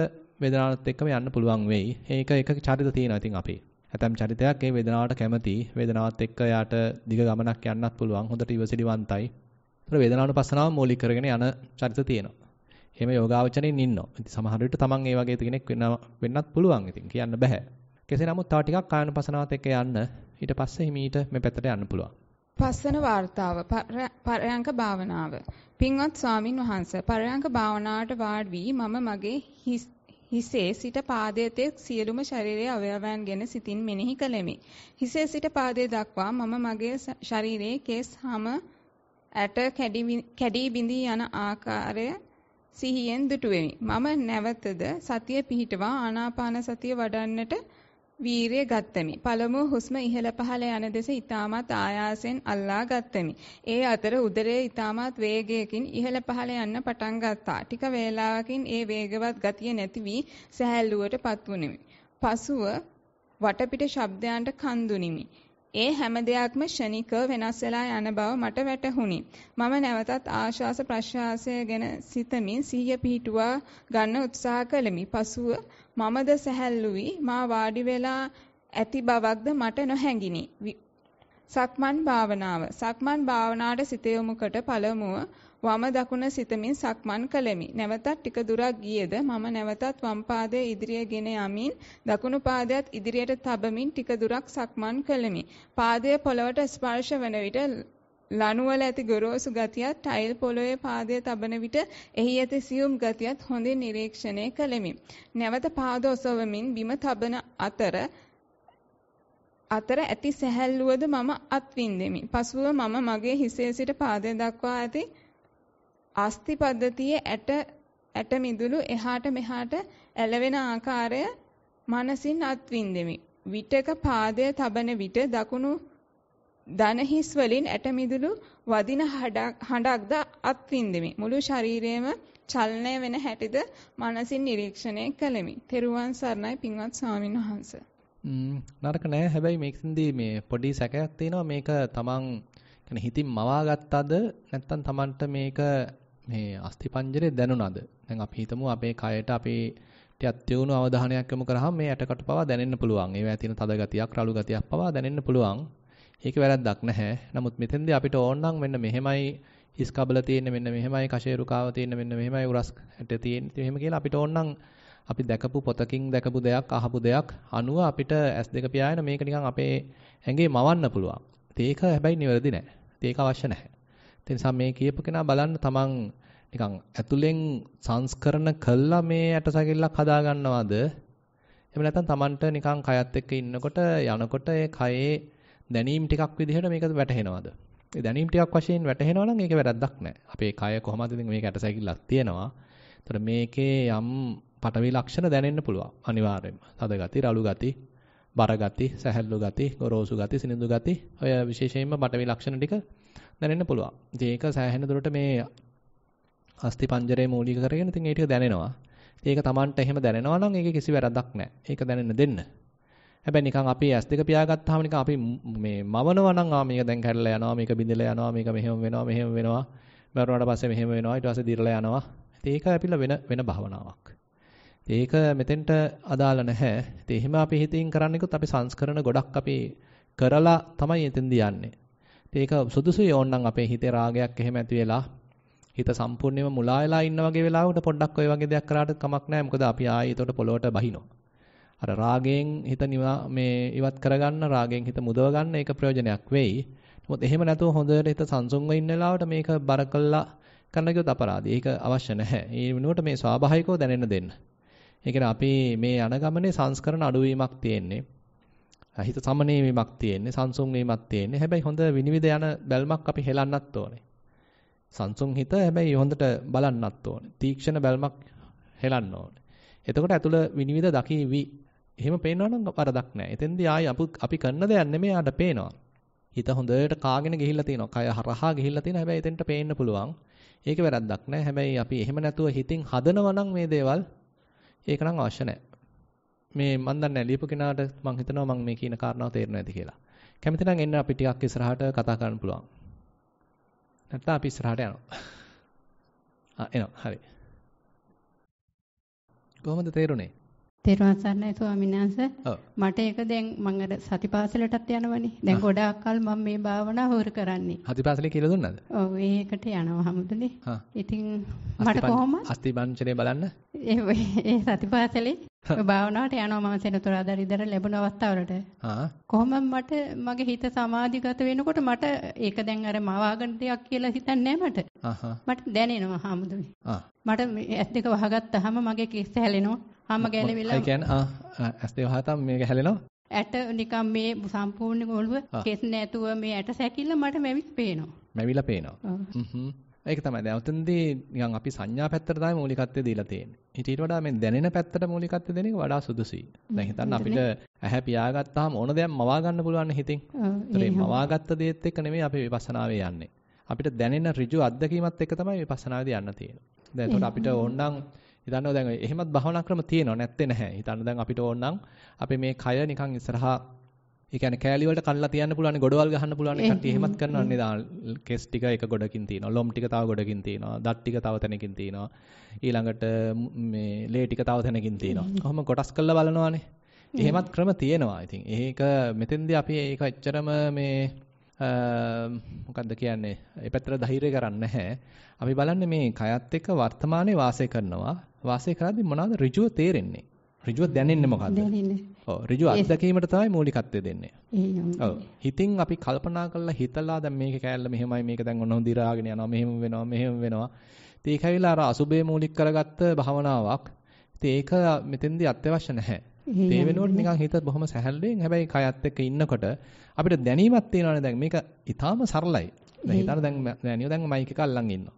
[SPEAKER 1] වේදනාවත් එක්කම යන්න පුළුවන් වෙයි. ඒක එක චරිත තියෙනවා ඉතින් අපේ. ඇතම් චරිතයක් ඒ වේදනාවට කැමති වේදනාවත් එක්ක යාට දිග ගමනක් යන්නත් පුළුවන් හොඳට ඉවසිලිවන්තයි. ඒතර වේදනාවන පස්සනාව මූලික කරගෙන යන චරිත තියෙනවා. එහෙම යෝගාවචරයෙන් ඉන්නවා. ඉතින් සමහර විට තමන් ඒ වගේ කෙනෙක් වෙන්නත් පුළුවන් ඉතින් කියන්න බෑ. කෙසේ නමුත් තව ටිකක් කායනුපසනාවත් එක්ක යන්න ඊට පස්සේ හිමීට මේ පැත්තට යන්න පුළුවන්.
[SPEAKER 2] පස්සන වார்த்தාව පරයන්ක භාවනාව. පින්වත් ස්වාමින් වහන්සේ පරයන්ක භාවනාවට වාඩ් වී මම මගේ හිසේ සිට පාදයේ සියලුම ශරීරයේ අවයවයන් ගැන සිතින් මෙනෙහි කළෙමි. හිසේ සිට පාදයේ දක්වා මම මගේ ශරීරයේ කේස් හැම ඇට කැඩි බිඳී යන ආකාරය සිහියෙන් දුටුවෙමි. මම නැවතද සතිය පිහිටවා ආනාපාන සතිය වඩන්නට වීරිය ගත්තමි. පළමුව හුස්ම ඉහළ පහළ යන දෙස ඊටමත් ආයාසෙන් අල්ලා ගත්තමි. ඒ අතර උදරයේ ඊටමත් වේගයකින් ඉහළ පහළ යන්න පටන් ගත්තා. ටික වේලාවකින් ඒ වේගවත් ගතිය නැති වී සැහැල්ලුවටපත් වුනිමි. පසුව වටපිට ශබ්දයන්ට කන් දුනිමි. ඒ හැම දෙයක්ම ෂණික වෙනස් වෙලා යන බව මට වැටහුණි. මම නැවතත් ආශ්වාස ප්‍රශ්වාසය ගැන සිතමින් සිහිය පිහිටුවා ගන්න උත්සාහ කළෙමි. පසුව මමද සැහැල්ලු වී මා වාඩි වෙලා ඇති බවක්ද මට නොහැඟිනි. සක්මන් භාවනාව. සක්මන් භාවනාවට සිත යොමු කොට පළමුව වම දකුණ සිතමින් සක්මන් කළෙමි. නැවතත් ටික දුරක් ගියේද මම නැවතත් වම් පාදය ඉදිරියගෙන යමින් දකුණු පාදයට ඉදිරියට තබමින් ටික දුරක් සක්මන් කළෙමි. පාදය පොළවට ස්පර්ශ වන විට ලනුවල ඇති ගොරෝසු ගතියත් ටයිල් පොළොවේ පාදය තබන විට එහි ඇති සියුම් ගතියත් හොඳින් නිරීක්ෂණය කළෙමි. නැවත පාද ඔසවමින් බිම තබන අතර අතර ඇති සැහැල්ලුවද මම අත්විඳෙමි. පසුව මම මගේ හිසේ සිට පාදය දක්වා ඇති ආස්ති පද්ධතියේ ඇට ඇට මිදුළු එහාට මෙහාට ඇලවෙන ආකාරය මනසින් අත්විඳෙමි. විටක පාදය තබන විට දකුණු දන හිස් වලින් ඇට මිදුළු වදින හඬක්ද අත්විඳෙමි. මුළු ශරීරයේම චලනය වෙන හැටිද මනසින් නිරීක්ෂණය කළෙමි. තෙරුවන් සරණයි පින්වත් ස්වාමින් වහන්සේ.
[SPEAKER 1] නරක නෑ හැබැයි මේකෙන්දී මේ පොඩි සැකයක් තියෙනවා මේක තමන් يعني හිතින් මවා ගත්තද නැත්නම් තමන්ට මේක මේ අස්ථිපංජරේ දැනුණාද? දැන් අපි හිතමු අපේ කයට අපේ ටිකක් තියුණු අවධානයක් යොමු කරාම මේ ඇටකට පවා දැනෙන්න පුළුවන්. ඒවැය තියෙන තද ගතියක්, රළු ගතියක් පවා දැනෙන්න පුළුවන්. ඒක වැරද්දක් නැහැ. නමුත් මෙතෙන්දී අපිට ඕන නම් මෙන්න මෙහෙමයි හිස් කබල තියෙන්නේ, මෙන්න මෙහෙමයි කෂේරුකාව තියෙන්නේ, මෙන්න මෙහෙමයි උරස් ඇට තියෙන්නේ. මෙහෙම කියලා අපිට ඕන නම් අපි දැකපු පොතකින් දැකපු දෙයක්, අහපු දෙයක් අනුව අපිට S2 පියාගෙන මේක නිකන් අපේ ඇඟේ මවන්න පුළුවන්. ඒක හැබැයි නිවැරදි නෑ. ඒක අවශ්‍ය නැහැ. ඒ නිසා මේ කියපු කෙනා බලන්න තමන් නිකන් ඇතුලෙන් සංස්කරණ කළා මේ ඇටසැකිල්ලක් හදා ගන්නවද? එහෙම නැත්නම් තමන්ට නිකන් කයත් එක්ක ඉන්නකොට යනකොට ඒ කයේ දැනීම් ටිකක් විදිහට මේක වැටහෙනවද? ඒ දැනීම් ටිකක් වශයෙන් වැටහෙනවා නම් ඒක වැරද්දක් නැහැ. අපේ කය කොහොමද ඉතින් මේක ඇටසැකිල්ලක් තියෙනවා. ඒතර මේකේ යම් පටවි ලක්ෂණ දැනෙන්න පුළුවන් අනිවාර්යයෙන්ම. තද ගති, රළු ගති, බර ගති, සැහැල්ලු ගති, ගොරෝසු ගති, සිනිඳු ගති ඔය විශේෂයෙන්ම පටවි ලක්ෂණ ටික දැනෙන්න පුළුවන්. ඉතින් ඒක සෑහෙන දුරට මේ අස්ති පංජරයේ මූලික කරගෙන ඉතින් ඒ ටික දැනෙනවා. ඉතින් ඒක Tamanට එහෙම දැනෙනවා නම් ඒක කිසි වැරද්දක් නැහැ. ඒක දැනෙන්න දෙන්න. හැබැයි නිකන් අපි ඇස් දෙක පියාගත්තාම නිකන් අපි මේ මවනවා නම් ආ මේක දැන් කැඩලා යනවා මේක බිඳලා යනවා මේක මෙහෙම වෙනවා මෙහෙම වෙනවා මරුණාට පස්සේ මෙහෙම වෙනවා ඊට පස්සේ දිරලා යනවා. ඉතින් ඒක අපිලා වෙන වෙන භාවනාවක්. ඒක මෙතෙන්ට අදාළ නැහැ. ඉතින් එහෙම අපි හිතින් කරන්නකොත් අපි සංස්කරණ ගොඩක් අපි කරලා තමයි එතෙන්දී යන්නේ. ඒක සුදුසුයි ඕනනම් අපේ හිතේ රාගයක් එහෙම ඇති වෙලා හිත සම්පූර්ණයෙන්ම මුලා වෙලා ඉන්න වගේ වෙලාවකට පොඩ්ඩක් ওই වගේ දෙයක් කරාට කමක් නැහැ. මොකද අපි ආයේ එතකොට පොළොවට බහිනවා. අර රාගයෙන් හිත මේ ඉවත් කරගන්න රාගයෙන් හිත මුදව ගන්න ඒක ප්‍රයෝජනයක් වෙයි. නමුත් එහෙම නැතුව හොඳට හිත සංසුන්ව ඉන්න වෙලාවට මේක බර කළා කරන්න ගියොත් අපරාධයි. ඒක අවශ්‍ය නැහැ. ඒ වෙනුවට මේ ස්වාභාවිකව දැනෙන්න දෙන්න. ඒ කියන්නේ අපි මේ යන ගමනේ සංස්කරණ අඩුවීමක් තියෙන්නේ. හිත සමනීමක් තියෙන්නේ, සංසුන් වීමක් තියෙන්නේ. හැබැයි හොඳ විනිවිද යන බැල්මක් අපි හෙලන්නත් ඕනේ. සංසුන් හිත හැබැයි හොඳට බලන්නත් ඕනේ. තීක්ෂණ බැල්මක් හෙලන්න ඕනේ. එතකොට ඇතුළ විනිවිද දකිවි. එහෙම පේනවා නම් වරදක් නැහැ. එතෙන්දී ආයි අපි කරන දෙයක් නෙමෙයි ආට පේනවා. හිත හොඳට කාගෙන ගිහිල්ලා තියෙනවා. කය හරහා ගිහිල්ලා තියෙනවා. හැබැයි එතෙන්ට පේන්න පුළුවන්. ඒක වැරද්දක් නැහැ. හැබැයි අපි එහෙම නැතුව හිතින් හදනවා නම් මේ දේවල් ඒක නම් අවශ්‍ය නැහැ. මේ මන් දන්නේ ලියපු කෙනාට මම හිතනවා මම මේ කියන කාරණාව තේරුණා ඇති කියලා. කැමති නම් එන්න අපි ටිකක් ඉස්සරහට කතා කරන්න පුළුවන්. නැත්නම් අපි ඉස්සරහට යනවා. ආ එනවා. හරි. කොහොමද තේරුණේ?
[SPEAKER 3] තේරුවන් සරණයි ස්වාමීන් වහන්සේ. මට ඒක දැන් මම අර සතිපාසලටත් යනවනේ. දැන් ගොඩාක් කල් මම මේ භාවනා හොර කරන්නේ.
[SPEAKER 1] සතිපාසලේ කියලා දුන්නාද?
[SPEAKER 3] ඔව් ඒකට යනවා හැමදෙලේ. ඉතින් මට කොහොම
[SPEAKER 1] අස්තිබංචනේ බලන්න.
[SPEAKER 3] ඒ සතිපාසලේ භාවනාවට යනවා මම සෙනතුරාද ඉදර ලැබුණ අවස්ථාවලට. කොහොම මට මගේ හිත සමාධිගත වෙනකොට මට ඒක දැන් අර මවාගෙන දෙයක් කියලා හිතන්නේ මට. මට දැනෙනවා හැමදෙම. මට ඇස් දෙක වහගත්තාම මගේ කෙස් හැලෙනවා. හැම ගැලවිලා. ඒ කියන්නේ
[SPEAKER 1] ඇස් දෙක වහතම මේක හැලෙනවා.
[SPEAKER 3] ඇට නිකන් මේ සම්පූර්ණ ඔළුව කෙස් නැතුව මේ ඇට සැකිල්ල මට මෙවිත් පේනවා.
[SPEAKER 1] මෙවිලා පේනවා. හ්ම් හ්ම්. ඒක තමයි. දැන් උතනදී නිකන් අපි සංඥා පැත්තට තමයි මූලිකත්වය දීලා තියෙන්නේ. ඊට වඩා මේ දැනෙන පැත්තට මූලිකත්වය දෙන එක වඩා සුදුසුයි. දැන් හිතන්න අපිට ඇහැ පියාගත්තාම ඕන දෙයක් මවා ගන්න පුළුවන් හිතින්. ඒතරේ මවාගත්ත දේත් එක්ක නෙමෙයි අපි විපස්සනාවේ යන්නේ. අපිට දැනෙන ඍජු අත්දැකීමත් එක්ක තමයි විපස්සනාවේදී යන්න තියෙන්නේ. දැන් ඒතකොට අපිට ඕනනම් හිතන්නකෝ දැන් එහෙමත් භාවනා ක්‍රම තියෙනව නැත්තේ නැහැ. හිතන්න දැන් අපිට ඕනනම් අපි මේ කය නිකන් ඉස්සරහා ඒ කියන්නේ කෑලි වලට කඩලා තියන්න පුළුවන්, ගොඩවල් ගහන්න පුළුවන් කට්ටිය එහෙමත් කරනවා නේද? කෙස් ටික එක ගොඩකින් තියෙනවා, ලොම් ටික තව ගොඩකින් තියෙනවා, දත් ටික තව තැනකින් තියෙනවා. ඊළඟට මේ ලේ ටික තව තැනකින් තියෙනවා. කොහොම කොටස් කරලා බලනවානේ. එහෙමත් ක්‍රම තියෙනවා. ඉතින් ඒක මෙතෙන්දී අපි ඒක එච්චරම මේ මොකක්ද කියන්නේ ඒ පැත්තට ධෛර්ය කරන්නේ නැහැ. අපි බලන්නේ මේ කයත් එක්ක වර්තමානයේ වාසය කරනවා. වාසය කරද්දී මොනවද ඍජුව තේරෙන්නේ? ඍජුව දැනෙන්නේ මොකද්ද? දැනෙන්නේ. ඔව් ඍජු අත්දැකීමට තමයි මූලිකත්වය දෙන්නේ. ඔව්. හිතින් අපි කල්පනා කරලා හිතලා දැන් මේක කෑල්ල මෙහෙමයි මේක දැන් ඔන්න හොඳ ඉරාගෙන යනවා මෙහෙම වෙනවා මෙහෙම වෙනවා. ඉතින් ඒක ඇවිල්ලා අර අසුබේ මූලික කරගත්ත භවනාවක්. ඉතින් ඒක මෙතෙන්දී අත්‍යවශ්‍ය නැහැ.
[SPEAKER 2] ඒ වෙනුවට නිකන්
[SPEAKER 1] හිත බොහොම සැහැල්ලුවෙන් හැබැයි කයත් එක්ක ඉන්නකොට අපිට දැනීමක් තියෙනවානේ දැන් මේක ඊටාම සරලයි. දැන් හිතන්න දැන් දැනියෝ දැන් මයික් එක අල්ලන් ඉන්නවා.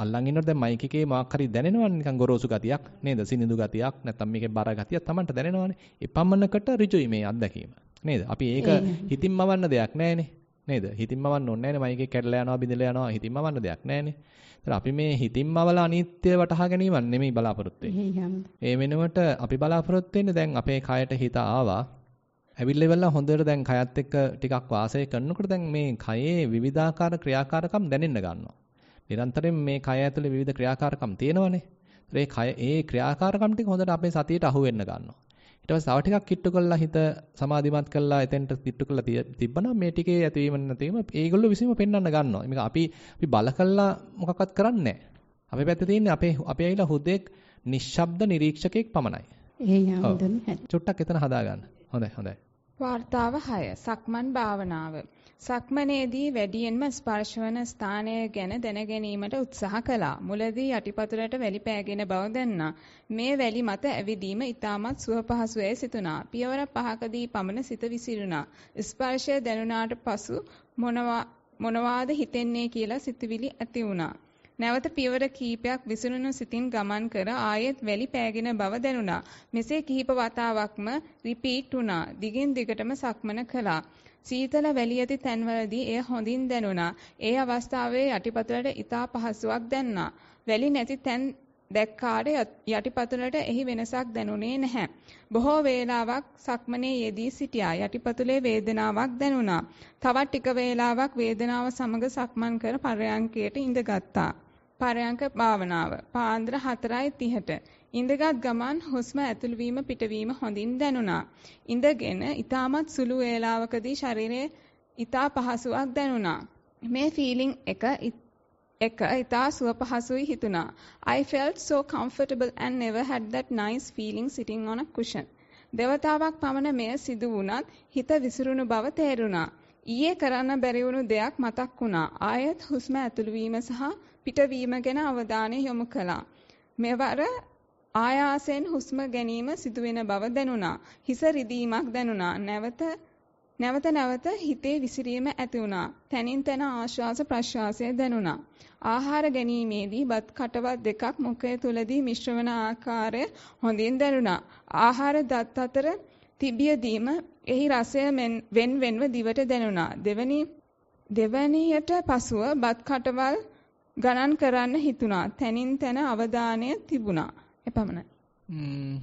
[SPEAKER 1] අල්ලන් ඉන්නකොට දැන් මයික් එකේ මොකක් හරි දැනෙනවනේ නිකන් ගොරෝසු ගතියක් නේද? සිනිඳු ගතියක් නැත්නම් මේකේ බර ගතියක් Tamanට දැනෙනවනේ. එපමණකට ඍජුයි මේ අත්දැකීම. නේද? අපි ඒක හිතින් මවන්න දෙයක් නෑනේ. නේද? හිතින් මවන්න ඕනේ නෑනේ මයික් එක කැඩලා යනවා, බිඳලා යනවා හිතින් මවන්න දෙයක් නෑනේ. ඒතර අපි මේ හිතින් මවල අනිත්‍ය වටහා ගැනීමක් නෙමෙයි බලාපොරොත්තු වෙන්නේ. ඒ වෙනුවට අපි බලාපොරොත්තු වෙන්නේ දැන් අපේ කයට හිත ආවා. ඇවිල්ලා ඉවරලා හොඳට දැන් කයත් එක්ක ටිකක් වාසය කරනකොට දැන් මේ කයේ විවිධාකාර ක්‍රියාකාරකම් දැනෙන්න ගන්නවා. නිරන්තරයෙන් මේ කය ඇතුලේ විවිධ ක්‍රියාකාරකම් තියෙනවනේ. ඒ කය ඒ ක්‍රියාකාරකම් ටික හොඳට අපේ සතියට අහු වෙන්න ගන්නවා. ඊට පස්සේ තව ටිකක් කිට්ටු කරලා හිත සමාධිමත් කරලා එතෙන්ට කිට්ටු කරලා තිබ්බනම් මේ ටිකේ ඇතිවීම නැතිවීම ඒගොල්ලෝ විසීම පෙන්වන්න ගන්නවා. මේක අපි අපි බල කළා මොකක්වත් කරන්නේ නැහැ. අපේ පැත්තේ තියෙන්නේ අපේ අපේ ඇවිල්ලා හුදෙක් නිශ්ශබ්ද නිරීක්ෂකෙක් පමණයි. ඒ යම් දුන්නේ. චුට්ටක් එතන හදාගන්න. හොඳයි හොඳයි.
[SPEAKER 2] වார்த்தාව 6 සක්මන් භාවනාව සක්මනේදී වැඩියෙන්ම ස්පර්ශ වන ස්ථානය ගැන දැනගැනීමට උත්සාහ කළා. මුලදී යටිපතුලට වැලි පෑගෙන බව දැන්නා. මේ වැලි මත ඇවිදීම ඉතාමත් සුවපහසුවේ සිතුණා. පියවර පහකදී පමණ සිත විසිරුණා. ස්පර්ශය දැනුණාට පසු මොනවා මොනවාද හිතෙන්නේ කියලා සිතුවිලි ඇති වුණා. නැවත පියවර කීපයක් විසුණුණු සිතින් ගමන් කර ආයෙත් වැලි පෑගෙන බව දැනුණා. මෙසේ කිහිප වතාවක්ම රිපීට් වුණා. දිගින් දිගටම සක්මන කළා. සීතල වැලි ඇති තැන්වලදී එය හොඳින් දැනුණා. ඒ අවස්ථාවේ යටිපතුලට ඊතා පහසුවක් දැනුණා. වැලි නැති තැන් දැක්කාට යටිපතුලට එහි වෙනසක් දැනුනේ නැහැ. බොහෝ වේලාවක් සක්මනේ යෙදී සිටියා. යටිපතුලේ වේදනාවක් දැනුණා. තවත් ටික වේලාවක් වේදනාව සමග සක්මන් කර පරයන්කයට ඉඳගත්තා. පරයන්ක භාවනාව පාන්දර 4:30ට ඉඳගත් ගමන් හුස්ම ඇතුළුවීම පිටවීම හොඳින් දැනුණා ඉඳගෙන ඊටමත් සුළු වේලාවකදී ශරීරයේ ඊට පහසුවක් දැනුණා මේ ෆීලිං එක එක ඊට සුව පහසුයි හිතුණා I felt so comfortable and never had that nice feeling sitting on a cushion දෙවතාවක් පමණ මෙය සිදු වුණත් හිත විසිරුණු බව තේරුණා ඊයේ කරන්න බැරි වුණු දෙයක් මතක් වුණා ආයෙත් හුස්ම ඇතුළුවීම සහ පිටවීම ගැන අවධානය යොමු කළා. මෙවර ආයාසෙන් හුස්ම ගැනීම සිදුවෙන බව දැනුණා. හිස රිදීමක් දැනුණා. නැවත නැවත නැවත හිතේ විසිරීම ඇති වුණා. තනින් තන ආශ්වාස ප්‍රශ්වාසය දැනුණා. ආහාර ගැනීමේදී බත් කටවත් දෙකක් මුඛය තුලදී මිශ්‍රවන ආකාරය හොඳින් දැනුණා. ආහාර දත් අතර තිබියදීම එහි රසය වෙන් වෙන්ව දිවට දැනුණා. දෙවැනි දෙවැනියට පසුව බත් කටවල් ගණන් කරන්න හිතුණා. තනින් තන අවධානය තිබුණා. එපමණයි. ම්ම්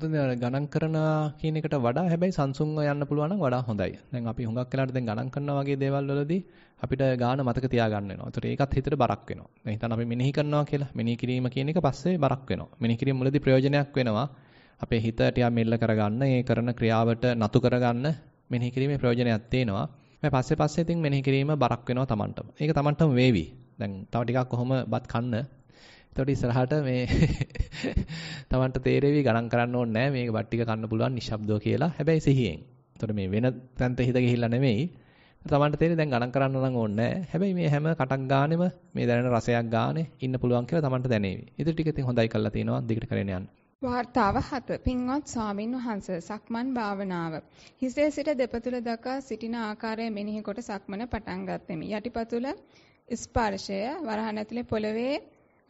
[SPEAKER 1] ගණන් කරන කියන එකට වඩා හැබැයි සංසුන්ව යන්න පුළුවන් නම් වඩා හොඳයි. දැන් අපි හුඟක් වෙලාට දැන් ගණන් කරනවා වගේ දේවල් වලදී අපිට ගාන මතක තියාගන්න වෙනවා. ඒතර ඒකත් හිතට බරක් වෙනවා. දැන් හිතන්න අපි මෙනෙහි කරනවා කියලා. මෙනෙහි කිරීම කියන එක පස්සේ බරක් වෙනවා. මෙනෙහි කිරීම මුලදී ප්‍රයෝජනයක් වෙනවා. අපේ හිත ටිකක් මෙල්ල කරගන්න, ඒ කරන ක්‍රියාවට නතු කරගන්න මෙනෙහි කිරීමේ ප්‍රයෝජනයක් තියෙනවා. ඊපස්සේ පස්සේ ඉතින් මෙනෙහි කිරීම බරක් වෙනවා Tamanටම. ඒක Tamanටම වේවි. දැන් තව ටිකක් කොහොම බත් කන්න. එතකොට ඉස්සරහට මේ Tamanට තේරෙවි ගණන් කරන්න ඕනේ නැහැ මේක බත් ටික කන්න පුළුවන් නිශ්ශබ්දව කියලා. හැබැයි සිහියෙන්. එතකොට මේ වෙන තැනට හිත ගිහිල්ලා නෙමෙයි. Tamanට තේරෙයි දැන් ගණන් කරන්න නම් ඕනේ නැහැ. හැබැයි මේ හැම කටක් ගානෙම මේ දැනෙන රසයක් ගානේ ඉන්න පුළුවන් කියලා Tamanට දැනේවි. ඉතින් ටික ඉතින් හොඳයි කරලා තිනවා දිගට කරගෙන යන්න.
[SPEAKER 2] වාර්තාව 7 පින්වත් ස්වාමින් වහන්සේ සක්මන් භාවනාව හිසේ සිට දෙපතුල දක්වා සිටින ආකාරය මෙනෙහි කොට සක්මන පටන් ගත්ෙමි යටිපතුල ස්පර්ශය වරහන් ඇතුලේ පොළවේ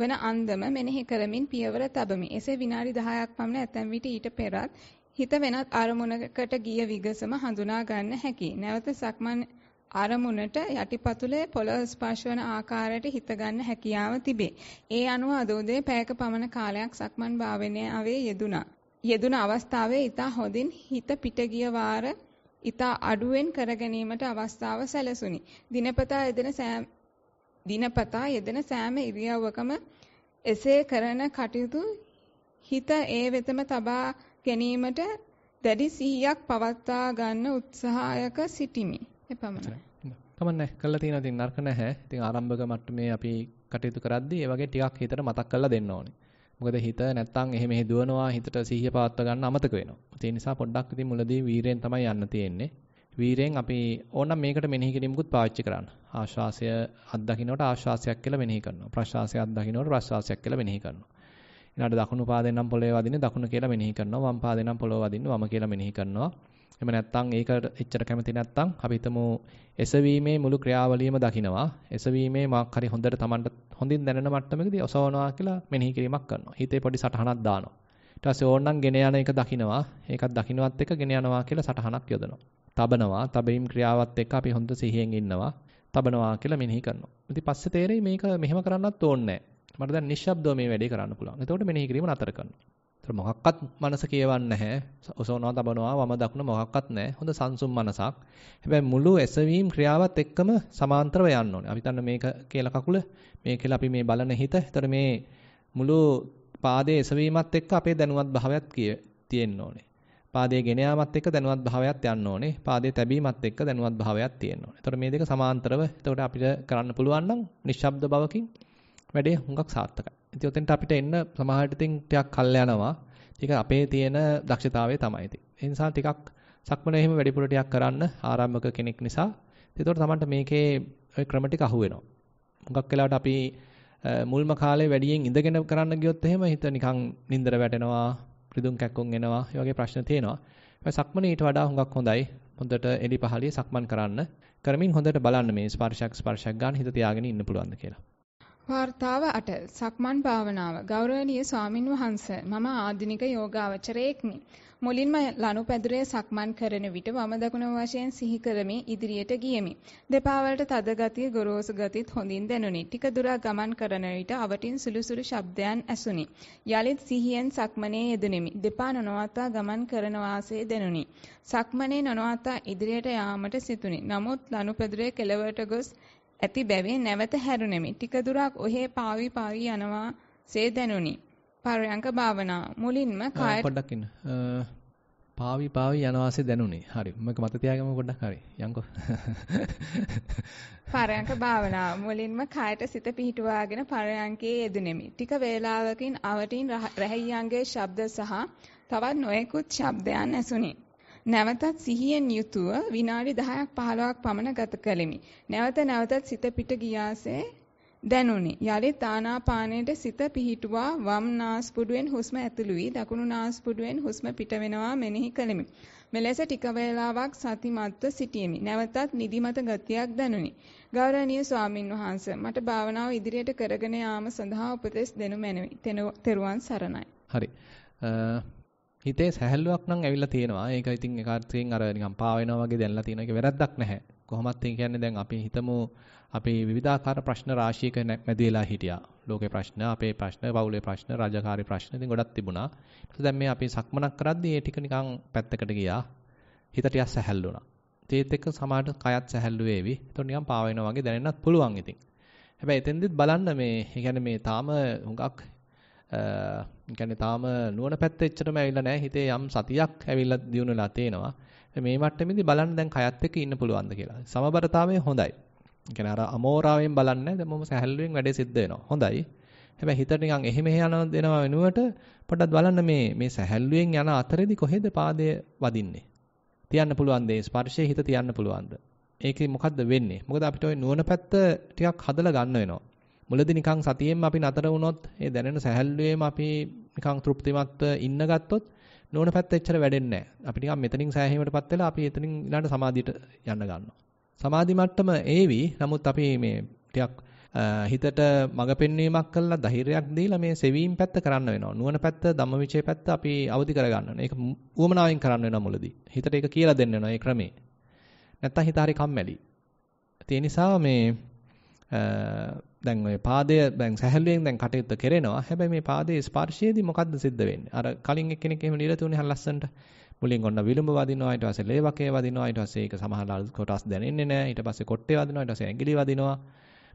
[SPEAKER 2] වන අන්දම මෙනෙහි කරමින් පියවර තබමි. එසේ විනාඩි 10ක් පමණ ඇතැම් විට ඊට පෙරත් හිත වෙනත් අරමුණකට ගිය විගසම හඳුනා ගන්න හැකි. නැවත සක්මන් අරමුණට යටිපතුලේ පොළව ස්පර්ශ වන ආකාරයට හිත ගන්න හැකියාව තිබේ. ඒ අනුව අද උදේ පැයක පමණ කාලයක් සක්මන් භාවනාවේ යෙදුණා. යෙදුණ අවස්ථාවේ ඊට හොඳින් හිත පිට ගිය වාර ඊට අඩුවෙන් කර ගැනීමට අවස්ථාව සැලසුනි. දිනපතා යෙදෙන සෑම දිනපතා යෙදෙන සෑම ඉරියව්වකම එසේ කරන කටයුතු හිත ඒ වෙතම තබා ගැනීමට දැඩි සිහියක් පවත්වා ගන්න උත්සාහයක සිටිමි. එපමණයි.
[SPEAKER 1] කමන්නේ කළා තියෙනවා ඉතින් නරක නැහැ. ඉතින් ආරම්භක මට්ටමේ අපි කටයුතු කරද්දී ඒ වගේ ටිකක් හිතට මතක් කරලා දෙන්න ඕනේ. මොකද හිත නැත්තම් එහෙම හදුවනවා හිතට සිහිය පවත්වා ගන්න අමතක වෙනවා. ඒ නිසා පොඩ්ඩක් ඉතින් මුලදී වීරයෙන් තමයි යන්න තියෙන්නේ. වීරයෙන් අපි ඕනනම් මේකට මෙනෙහි කිරීමකුත් පාවිච්චි කරන්න. ආශ්වාසය අත්දකින්නට ආශ්වාසයක් කියලා මෙනෙහි කරනවා. ප්‍රශ්වාසය අත්දකින්නට ප්‍රශ්වාසයක් කියලා මෙනෙහි කරනවා. ඊළඟට දකුණු පාදයෙන් නම් පොළවේ වදින්නේ දකුණ කියලා මෙනෙහි කරනවා. වම් පාදයෙන් නම් පොළව වදින්නේ වම කියලා මෙනෙහි කරනවා. එහෙම නැත්නම් ඒකට එච්චර කැමති නැත්නම් අපි හිතමු එසවීමේ මුළු ක්‍රියාවලියම දකිනවා. එසවීමේ මාක් හරි හොඳට Tamanට හොඳින් දැනෙන මට්ටමකදී ඔසවනවා කියලා මෙනෙහි කිරීමක් කරනවා. හිතේ පොඩි සටහනක් දානවා. ඊට පස්සේ ඕනනම් ගෙන යන එක දකිනවා. ඒකත් දකින්නවත් එක ගෙන යනවා කියලා සටහනක් යොදනවා. තබනවා. තබීම් ක්‍රියාවත් එක්ක අපි හොඳ සිහියෙන් ඉන්නවා. තබනවා කියලා මෙනෙහි කරනවා. ඉතින් පස්සේ තේරෙයි මේක මෙහෙම කරන්නත් ඕනේ මට දැන් නිශ්ශබ්දව මේ වැඩේ කරන්න පුළුවන්. එතකොට මෙනෙහි කිරීම නතර කරනවා. ඒතර මොකක්වත් මනස කියවන්නේ නැහැ. ඔසවනවා, තබනවා, වම දකුණ මොකක්වත් නැහැ. හොඳ සංසුම් මනසක්. හැබැයි මුළු ඇසවීම් ක්‍රියාවත් එක්කම සමාන්තරව යන්න ඕනේ. අපි හිතන්න මේක කියලා කකුල මේ කියලා අපි මේ බලන හිත. ඒතර මේ මුළු පාදයේ එසවීමත් එක්ක අපේ දැනුවත් භාවයත් තියෙන්න ඕනේ. පාදයේ ගෙන යාමත් එක්ක දැනුවත් භාවයත් යන්න ඕනේ. පාදයේ තැබීමත් එක්ක දැනුවත් භාවයක් තියෙන්න ඕනේ. එතකොට මේ දෙක සමාන්තරව එතකොට අපිට කරන්න පුළුවන් නම් නිශ්ශබ්ද බවකින් වැඩේ හුඟක් සාර්ථකයි. ඉතින් ඔතෙන්ට අපිට එන්න සමාහයට ඉතින් ටිකක් කල් යනවා. ටික අපේ තියෙන දක්ෂතාවය තමයි ඉතින්. ඒ නිසා ටිකක් සක්මන එහෙම වැඩිපුර ටිකක් කරන්න ආරම්භක කෙනෙක් නිසා. ඒතකොට තමන්ට මේකේ ওই ක්‍රම ටික අහුවෙනවා. හුඟක් වෙලාවට අපි මුල්ම කාලේ වැඩියෙන් ඉඳගෙන කරන්න ගියොත් එහෙම හිත නිකන් නින්දර වැටෙනවා රිදුම් කැක්කුම් එනවා. ඒ වගේ ප්‍රශ්න තියෙනවා. හැබැයි සක්මනේ ඊට වඩා හුඟක් හොඳයි. හොඳට එලි පහලිය සක්මන් කරන්න. කරමින් හොඳට බලන්න මේ ස්පර්ශයක් ස්පර්ශයක් ගන්න හිත තියාගෙන ඉන්න පුළුවන්ද කියලා.
[SPEAKER 2] වාර්තාව 8 සක්මන් භාවනාව ගෞරවනීය ස්වාමින් වහන්ස මම ආධුනික යෝගාවචරයෙක්මි මුලින්ම ලනුපැදුරේ සක්මන් කරන විට වම දකුණ වශයෙන් සිහි කරමි ඉදිරියට ගියමි දෙපා වලට තද ගතිය ගොරෝසු ගතිත් හොඳින් දැනුනි ටික දුරක් ගමන් කරන විට අවටින් සුළුසුළු ශබ්දයන් ඇසුනි යලිත් සිහියෙන් සක්මනේ යෙදුණෙමි දෙපා නොනවත්වා ගමන් කරන වාසේ දැනුනි සක්මනේ නොනවත්වා ඉදිරියට යාමට සිතුනි නමුත් ලනුපැදුරේ කෙළවරට ගොස් ඇති බැවින් නැවත හැරුණෙමි. ටික දුරක් ඔහේ පාවි පාවි යනවා සේ දැනුනි. පරයන්ක භාවනාව. මුලින්ම කාය පොඩ්ඩක්
[SPEAKER 1] ඉන්න. පාවි පාවි යනවා සේ දැනුනි. හරි. මම මත තියාගමු පොඩ්ඩක්. හරි. යන්කෝ.
[SPEAKER 2] පරයන්ක භාවනාව. මුලින්ම කායට සිත පිහිටුවාගෙන පරයන්කේ යෙදුණෙමි. ටික වේලාවකින් අවටින් රැහැයියන්ගේ ශබ්ද සහ තවත් නොයෙකුත් ශබ්දයන් ඇසුණි. නැවතත් සිහියෙන් යුතුව විනාඩි 10ක් 15ක් පමණ ගත කළෙමි. නැවත නැවතත් සිත පිට ගියාසේ දැනුනි. යලිත් ආනාපානයට සිත පිහිටුවා වම් නාස්පුඩුවෙන් හුස්ම ඇතුළු වී දකුණු නාස්පුඩුවෙන් හුස්ම පිට වෙනවා මෙනෙහි කළෙමි. මෙලෙස ටික වේලාවක් සතිමත්ව සිටියෙමි. නැවතත් නිදිමත ගතියක් දැනුනි. ගෞරවනීය ස්වාමින් වහන්සේ මට භාවනාව ඉදිරියට කරගෙන යාම සඳහා උපදෙස් දෙනු මැනවි. තෙරුවන් සරණයි.
[SPEAKER 1] හරි. හිතේ සැහැල්ලුවක් නම් ඇවිල්ලා තියෙනවා. ඒක ඉතින් ඒකාර්ථයෙන් අර නිකන් පා වෙනවා වගේ දැනලා තියෙන එක වැරද්දක් නැහැ. කොහොමත් ඒ කියන්නේ දැන් අපි හිතමු අපි විවිධාකාර ප්‍රශ්න රාශියක මැදලා හිටියා. ලෝකේ ප්‍රශ්න, අපේ ප්‍රශ්න, පවුලේ ප්‍රශ්න, රාජකාරී ප්‍රශ්න ඉතින් ගොඩක් තිබුණා. ඊට දැන් මේ අපි සක්මනක් කරද්දී ඒ ටික නිකන් පැත්තකට ගියා. හිත ටිකක් සැහැල්ලු වුණා. ඒත් එක්ක සමහරට කයත් සැහැල්ලු වේවි. ඒතකොට නිකන් පා වෙනවා වගේ දැනෙන්නත් පුළුවන් ඉතින්. හැබැයි එතෙන්දිත් බලන්න මේ, ඒ කියන්නේ මේ තාම හුඟක් يعني තාම නුවණ පැත්ත එච්චරම ඇවිල්ලා නැහැ. හිතේ යම් සතියක් ඇවිල්ලා දියුණු වෙලා තේනවා. මේ මට්ටමේදී බලන්න දැන් කයත් එක්ක ඉන්න පුළුවන්ද කියලා. සමබරතාවය හොඳයි. يعني අර අමෝරාවෙන් බලන්නේ දැන් මම සැහැල්ලුවෙන් වැඩේ සිද්ධ වෙනවා. හොඳයි. හැබැයි හිතට නිකන් එහෙම එහෙ දෙනවා වෙනුවට පොඩ්ඩක් බලන්න මේ මේ සැහැල්ලුවෙන් යන අතරේදී කොහෙද පාදය වදින්නේ? තියන්න පුළුවන් දේ ස්පර්ශයේ හිත තියන්න පුළුවන්ද? ඒකේ මොකද්ද වෙන්නේ? මොකද අපිට ওই නුවණ පැත්ත ටිකක් හදලා ගන්න වෙනවා. මුලදී නිකන් සතියෙන්ම අපි නතර වුණොත් ඒ දැනෙන සැහැල්ලුවේම අපි නිකන් තෘප්තිමත්ව ඉන්න ගත්තොත් නෝන පැත්ත එච්චර වැඩෙන්නේ නැහැ. අපි නිකන් මෙතනින් සෑහීමටපත් වෙලා අපි එතනින් ඊළඟ සමාධියට යන්න ගන්නවා. සමාධි මට්ටම ඒවි. නමුත් අපි මේ ටිකක් හිතට මඟ පෙන්වීමක් කළා ධෛර්යයක් දීලා මේ සෙවීම් පැත්ත කරන්න වෙනවා. නුවණ පැත්ත, ධම්මවිචේ පැත්ත අපි අවදි කරගන්න ඕනේ. ඒක උවමනාවෙන් කරන්න වෙනවා මුලදී. හිතට ඒක කියලා දෙන්න වෙනවා ඒ ක්‍රමේ. නැත්තම් හිත හරි කම්මැලි. ඒ නිසා මේ දැන් ඔය පාදය දැන් සැහැල්ලුවෙන් දැන් කටයුත්ත කරනවා. හැබැයි මේ පාදයේ ස්පර්ශයේදී මොකද්ද සිද්ධ වෙන්නේ? අර කලින් එක්කෙනෙක් එහෙම ලියලා තුනේ හර ලස්සනට. මුලින් ඔන්න විලුඹ වදිනවා, ඊට පස්සේ ලේ වකේ වදිනවා, ඊට පස්සේ ඒක සමහරවල් කොටස් දැනෙන්නේ නැහැ. ඊට පස්සේ කොට්ටේ වදිනවා, ඊට පස්සේ ඇඟිලි වදිනවා.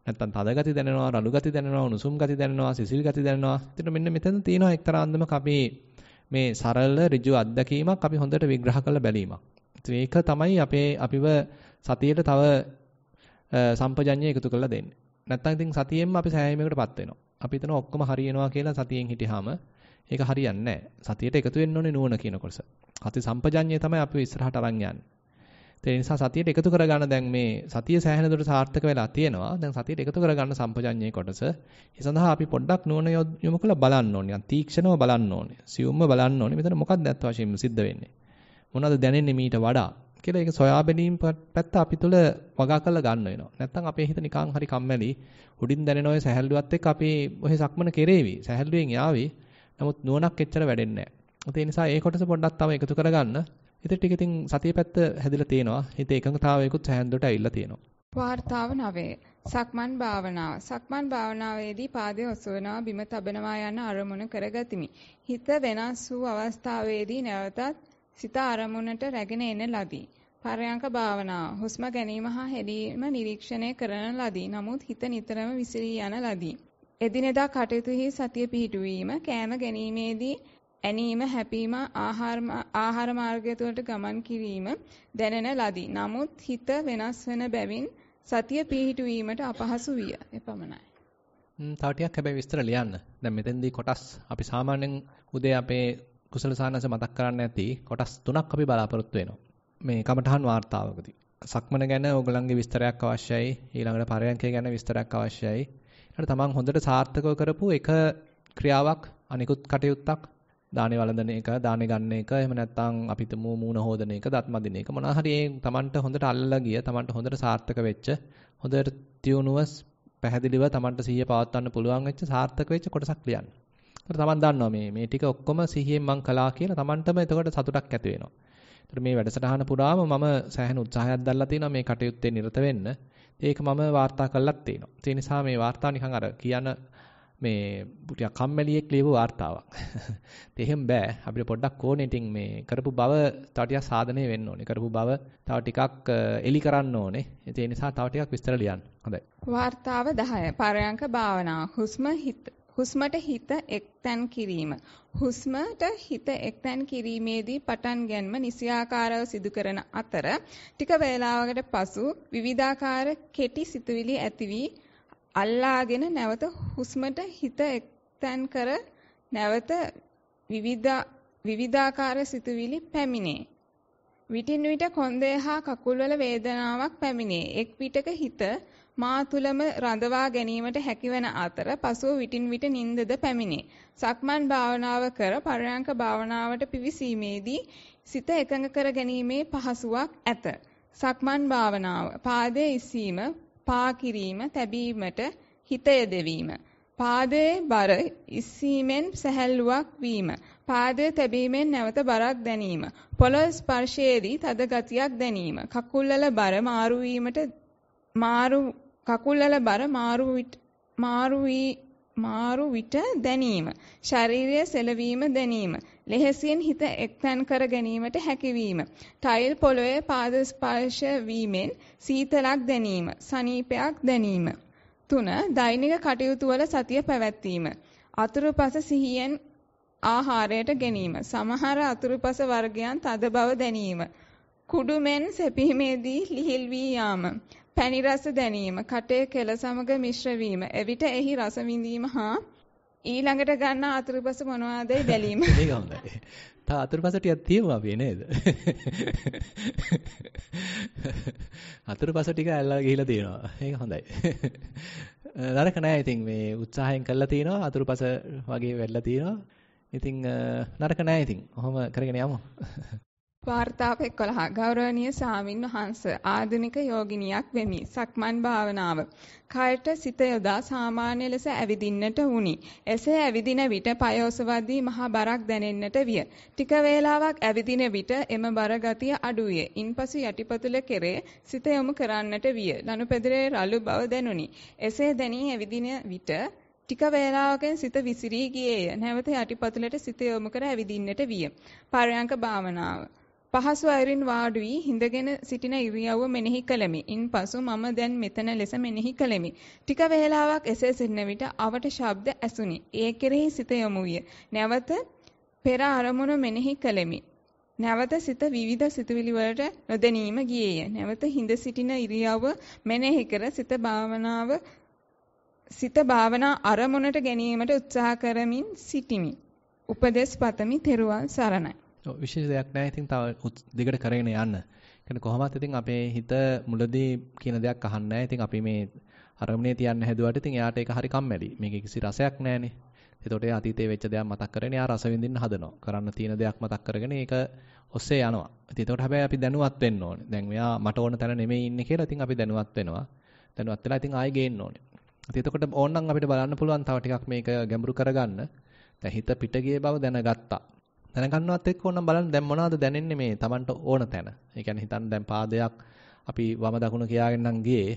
[SPEAKER 1] නැත්තම් තද ගති දැනෙනවා, රළු ගති දැනෙනවා, උණුසුම් ගති දැනෙනවා, සිසිල් ගති දැනෙනවා. ඉතින් මෙන්න මෙතන තියෙනවා එක්තරා අන්දමක අපි මේ සරල ඍජු අත්දැකීමක් අපි හොඳට විග්‍රහ කරලා බැලීමක්. ඉතින් ඒක තමයි අපේ අපිව සතියේට තව සම්පජඤ්ඤය එකතු කරලා දෙන්නේ. නැත්තම් ඉතින් සතියෙන්ම අපි සෑයීමකටපත් වෙනවා. අපි හිතන ඔක්කොම හරියනවා කියලා සතියෙන් හිටියාම ඒක හරියන්නේ නැහැ. සතියට එකතු වෙන්න ඕනේ නුවණ කියන කොටස. සති සම්පජඤ්ඤය තමයි අපි ඉස්සරහට අරන් යන්නේ. ඒ නිසා සතියට එකතු කරගන්න දැන් මේ සතිය සෑහෙන දුරට සාර්ථක වෙලා තියෙනවා. දැන් සතියට එකතු කරගන්න සම්පජඤ්ඤයේ කොටස. ඒ සඳහා අපි පොඩ්ඩක් නුවණ යොමු කරලා බලන්න ඕනේ. තීක්ෂණව බලන්න ඕනේ. සියුම්ව බලන්න ඕනේ. මෙතන මොකක්ද ඇත්ත වශයෙන්ම සිද්ධ වෙන්නේ? මොනවද දැනෙන්නේ මීට වඩා? කියලා ඒක සොයා බැලීම පැත්ත අපි තුල වගා කරලා ගන්න වෙනවා. නැත්නම් අපේ හිත නිකන් හරි කම්මැලි උඩින් දැනෙන ඔය සැහැල්ලුවත් එක්ක අපි ඔය සක්මන කෙරේවි. සැහැල්ලුවෙන් යාවි. නමුත් නුවණක් එච්චර වැඩෙන්නේ නැහැ. ඒ නිසා ඒ කොටස පොඩ්ඩක් තව එකතු කරගන්න. ඉතින් ටික ඉතින් සතිය පැත්ත හැදිලා තියෙනවා. හිත එකඟතාවයකුත් සැහැල්ලුවට ඇවිල්ලා තියෙනවා.
[SPEAKER 2] වාර්තාව 9. සක්මන් භාවනාව. සක්මන් භාවනාවේදී පාදයේ ඔසවනවා බිම තබනවා යන අරමුණ කරගතිමි. හිත වෙනස් වූ අවස්ථාවේදී නැවතත් සිත අරමුණට රැගෙන එන ලදී. පරයන්ක භාවනාව හුස්ම ගැනීම හා හෙළීම නිරීක්ෂණය කරන ලදී. නමුත් හිත නිතරම විසිරී යන ලදී. එදිනෙදා කටයුතුෙහි සතිය පිහිටුවීම, කෑම ගැනීමේදී ඇනීම, හැපීම, ආහාර මාර්ගය තුළට ගමන් කිරීම දැනෙන ලදී. නමුත් හිත වෙනස් වෙන බැවින් සතිය පිහිටුවීමට අපහසු විය. එපමණයි.
[SPEAKER 1] තව ටිකක් හැබැයි විස්තර ලියන්න. දැන් මෙතෙන්දී කොටස් අපි සාමාන්‍යයෙන් උදේ අපේ කුසල සාහනස මතක් කරන්න ඇති කොටස් තුනක් අපි බලාපොරොත්තු වෙනවා. මේ කමඨහන් වார்த்தාවකදී. සක්මන ගැන ඕගලන්ගේ විස්තරයක් අවශ්‍යයි. ඊළඟට පරයන්කය ගැන විස්තරයක් අවශ්‍යයි. ඊළඟට තමන් හොඳට සාර්ථකව කරපු එක ක්‍රියාවක් අනිකුත් කටයුත්තක් දානේ වළඳන එක, දානේ ගන්න එක, එහෙම නැත්නම් අපි තුමු මූණ හොදන එක, දත් මදින එක මොනවා හරි ඒ තමන්ට හොඳට අල්ලලා ගිය, තමන්ට හොඳට සාර්ථක වෙච්ච, හොඳට තියුණුව පැහැදිලිව තමන්ට සිහිය පවත්වන්න පුළුවන් වෙච්ච සාර්ථක වෙච්ච කොටසක් ලියන්න. තමන් දන්නවා මේ මේ ටික ඔක්කොම සිහියෙන් මං කළා කියලා තමන්ටම එතකොට සතුටක් ඇති වෙනවා. ඒතර මේ වැඩසටහන පුරාම මම සෑහෙන උත්සාහයක් දැල්ලා තිනවා මේ කටයුත්තේ නිරත වෙන්න. ඒක මම වාර්තා කළාත් තියෙනවා. ඒ නිසා මේ වාර්තාව නිකන් අර කියන මේ ටිකක් කම්මැලියෙක් ලියපු වාර්තාවක්. ඒත් එහෙම බෑ. අපිට පොඩ්ඩක් ඕනේ ඉතින් මේ කරපු බව තව ටිකක් සාධනය වෙන්න ඕනේ. කරපු බව තව ටිකක් එලි කරන්න ඕනේ. ඒ නිසා තව ටිකක් විස්තර ලියන්න. හොඳයි.
[SPEAKER 2] වාර්තාව 10. පරයන්ක භාවනාව. හුස්ම හිත හුස්මට හිත එක්තැන් කිරීම. හුස්මට හිත එක්තැන් කිරීමේදී පටන් ගැනීම නිසියාකාරව සිදු කරන අතර ටික වේලාවකට පසු විවිධාකාර කෙටි සිතුවිලි ඇති වී අල්ලාගෙන නැවත හුස්මට හිත එක්තැන් කර නැවත විවිධ විවිධාකාර සිතුවිලි පැමිණේ. විටින් විට කොන්දේ හා කකුල්වල වේදනාවක් පැමිණේ. එක් විටක හිත මා තුලම රඳවා ගැනීමට හැකිවන අතර පසුව විටින් විට නිින්දද පැමිණේ. සක්මන් භාවනාව කර පරයන්ක භාවනාවට පිවිසීමේදී සිත එකඟ කර ගැනීමේ පහසුවක් ඇත. සක්මන් භාවනාව පාදයේ ඉසීම, පා කිරීම, තැබීමට හිතය දෙවීම. පාදයේ බර ඉසීමෙන් සැහැල්ලුවක් වීම. පාදයේ තැබීමෙන් නැවත බරක් දැනීම. පොළොව ස්පර්ශයේදී තද ගතියක් දැනීම. කකුල්වල බර මාරු මාරු කකුල්වල බර මාරු මාරු වී මාරු විට දැනීම ශාරීරිය සෙලවීම දැනීම ලෙහසියෙන් හිත එක්තැන් කර ගැනීමට හැකියවීම ටයිල් පොළොවේ පාද ස්පර්ශ වීමෙන් සීතලක් දැනීම සනීපයක් දැනීම 3 දෛනික කටයුතු වල සතිය පැවැත්වීම අතුරුපස සිහියෙන් ආහාරයට ගැනීම සමහර අතුරුපස වර්ගයන් තද බව දැනීම කුඩු මෙන් සැපීමේදී ලිහිල් වී යාම පැණි රස දැනීම, කටේ කෙල සමග මිශ්‍ර වීම, එවිට එහි රස විඳීම හා ඊළඟට ගන්න අතුරුපස මොනවාදයි බැලීම. ඒක හොඳයි.
[SPEAKER 1] තා අතුරුපස ටිකක් තියමු අපි නේද? අතුරුපස ටික ඇල්ලලා ගිහිලා තියෙනවා. ඒක හොඳයි. නරක නෑ ඉතින් මේ උත්සාහයෙන් කළා තියෙනවා අතුරුපස වගේ වෙල්ලා තියෙනවා. ඉතින් නරක නෑ ඉතින්. ඔහොම කරගෙන යමු.
[SPEAKER 2] වාර්තාප 11 ගෞරවනීය සාමින් වහන්ස ආධුනික යෝගිනියක් වෙමි සක්මන් භාවනාව කයට සිත යොදා සාමාන්‍ය ලෙස ඇවිදින්නට වුනි එසේ ඇවිදින විට පය ඔසවද්දී මහා බරක් දැනෙන්නට විය ටික වේලාවක් ඇවිදින විට එම බර ගතිය අඩු විය ඉන්පසු යටිපතුල කෙරේ සිත යොමු කරන්නට විය ලනුපෙදරේ රළු බව දැනුනි එසේ දැනී ඇවිදින විට ටික වේලාවකින් සිත විසිරී ගියේය. නැවත යටිපතුලට සිත යොමු කර ඇවිදින්නට විය. පරයන්ක භාවනාව. පහසු අයරින් වාඩු වී හිඳගෙන සිටින ඉරියව්ව මෙනෙහි කළෙමි. ඉන්පසු මම දැන් මෙතන ලෙස මෙනෙහි කළෙමි. ටික වේලාවක් එසේ සිටින විට අවට ශබ්ද ඇසුනි. ඒ කෙරෙහි සිත යොමු විය. නැවත පෙර අරමුණ මෙනෙහි කළෙමි. නැවත සිත විවිධ සිතුවිලි වලට නොදැනීම ගියේය. නැවත හිඳ සිටින ඉරියව්ව මෙනෙහි කර සිත භාවනාව සිත භාවනා අරමුණට ගැනීමට උත්සාහ කරමින් සිටිමි. උපදේශ පතමි තෙරුවන් සරණයි.
[SPEAKER 1] ඔව් විශේෂ දෙයක් නැහැ. ඉතින් තව දිගට කරගෙන යන්න. කියන්නේ කොහොමත් ඉතින් අපේ හිත මුලදී කියන දෙයක් අහන්නේ නැහැ. ඉතින් අපි මේ අරමුණේ තියන්න හැදුවට ඉතින් එයාට ඒක හරි කම්මැලි. මේකේ කිසි රසයක් නැහැනේ. එතකොට ඒ අතීතයේ වෙච්ච දේක් මතක් කරගෙන යා රස විඳින්න හදනවා. කරන්න තියෙන දේක් මතක් කරගෙන ඒක ඔස්සේ යනවා. ඉතින් එතකොට හැබැයි අපි දැනුවත් වෙන්න ඕනේ. දැන් මෙයා මට ඕන තැන නෙමෙයි ඉන්නේ කියලා ඉතින් අපි දැනුවත් වෙනවා. දැනුවත් වෙලා ඉතින් ආයෙ ගේන්න ඕනේ. ඉතින් එතකොට ඕනනම් අපිට බලන්න පුළුවන් තව ටිකක් මේක ගැඹුරු කරගන්න. දැන් හිත පිට ගියේ බව දැනගත්තා. දැනගන්නවත් එක්ක ඕනම් බලන්න දැන් මොනවද දැනෙන්නේ මේ Tamanට ඕන තැන. ඒ කියන්නේ හිතන්න දැන් පාදයක් අපි වම දකුණ කියාගෙන නම් ගියේ.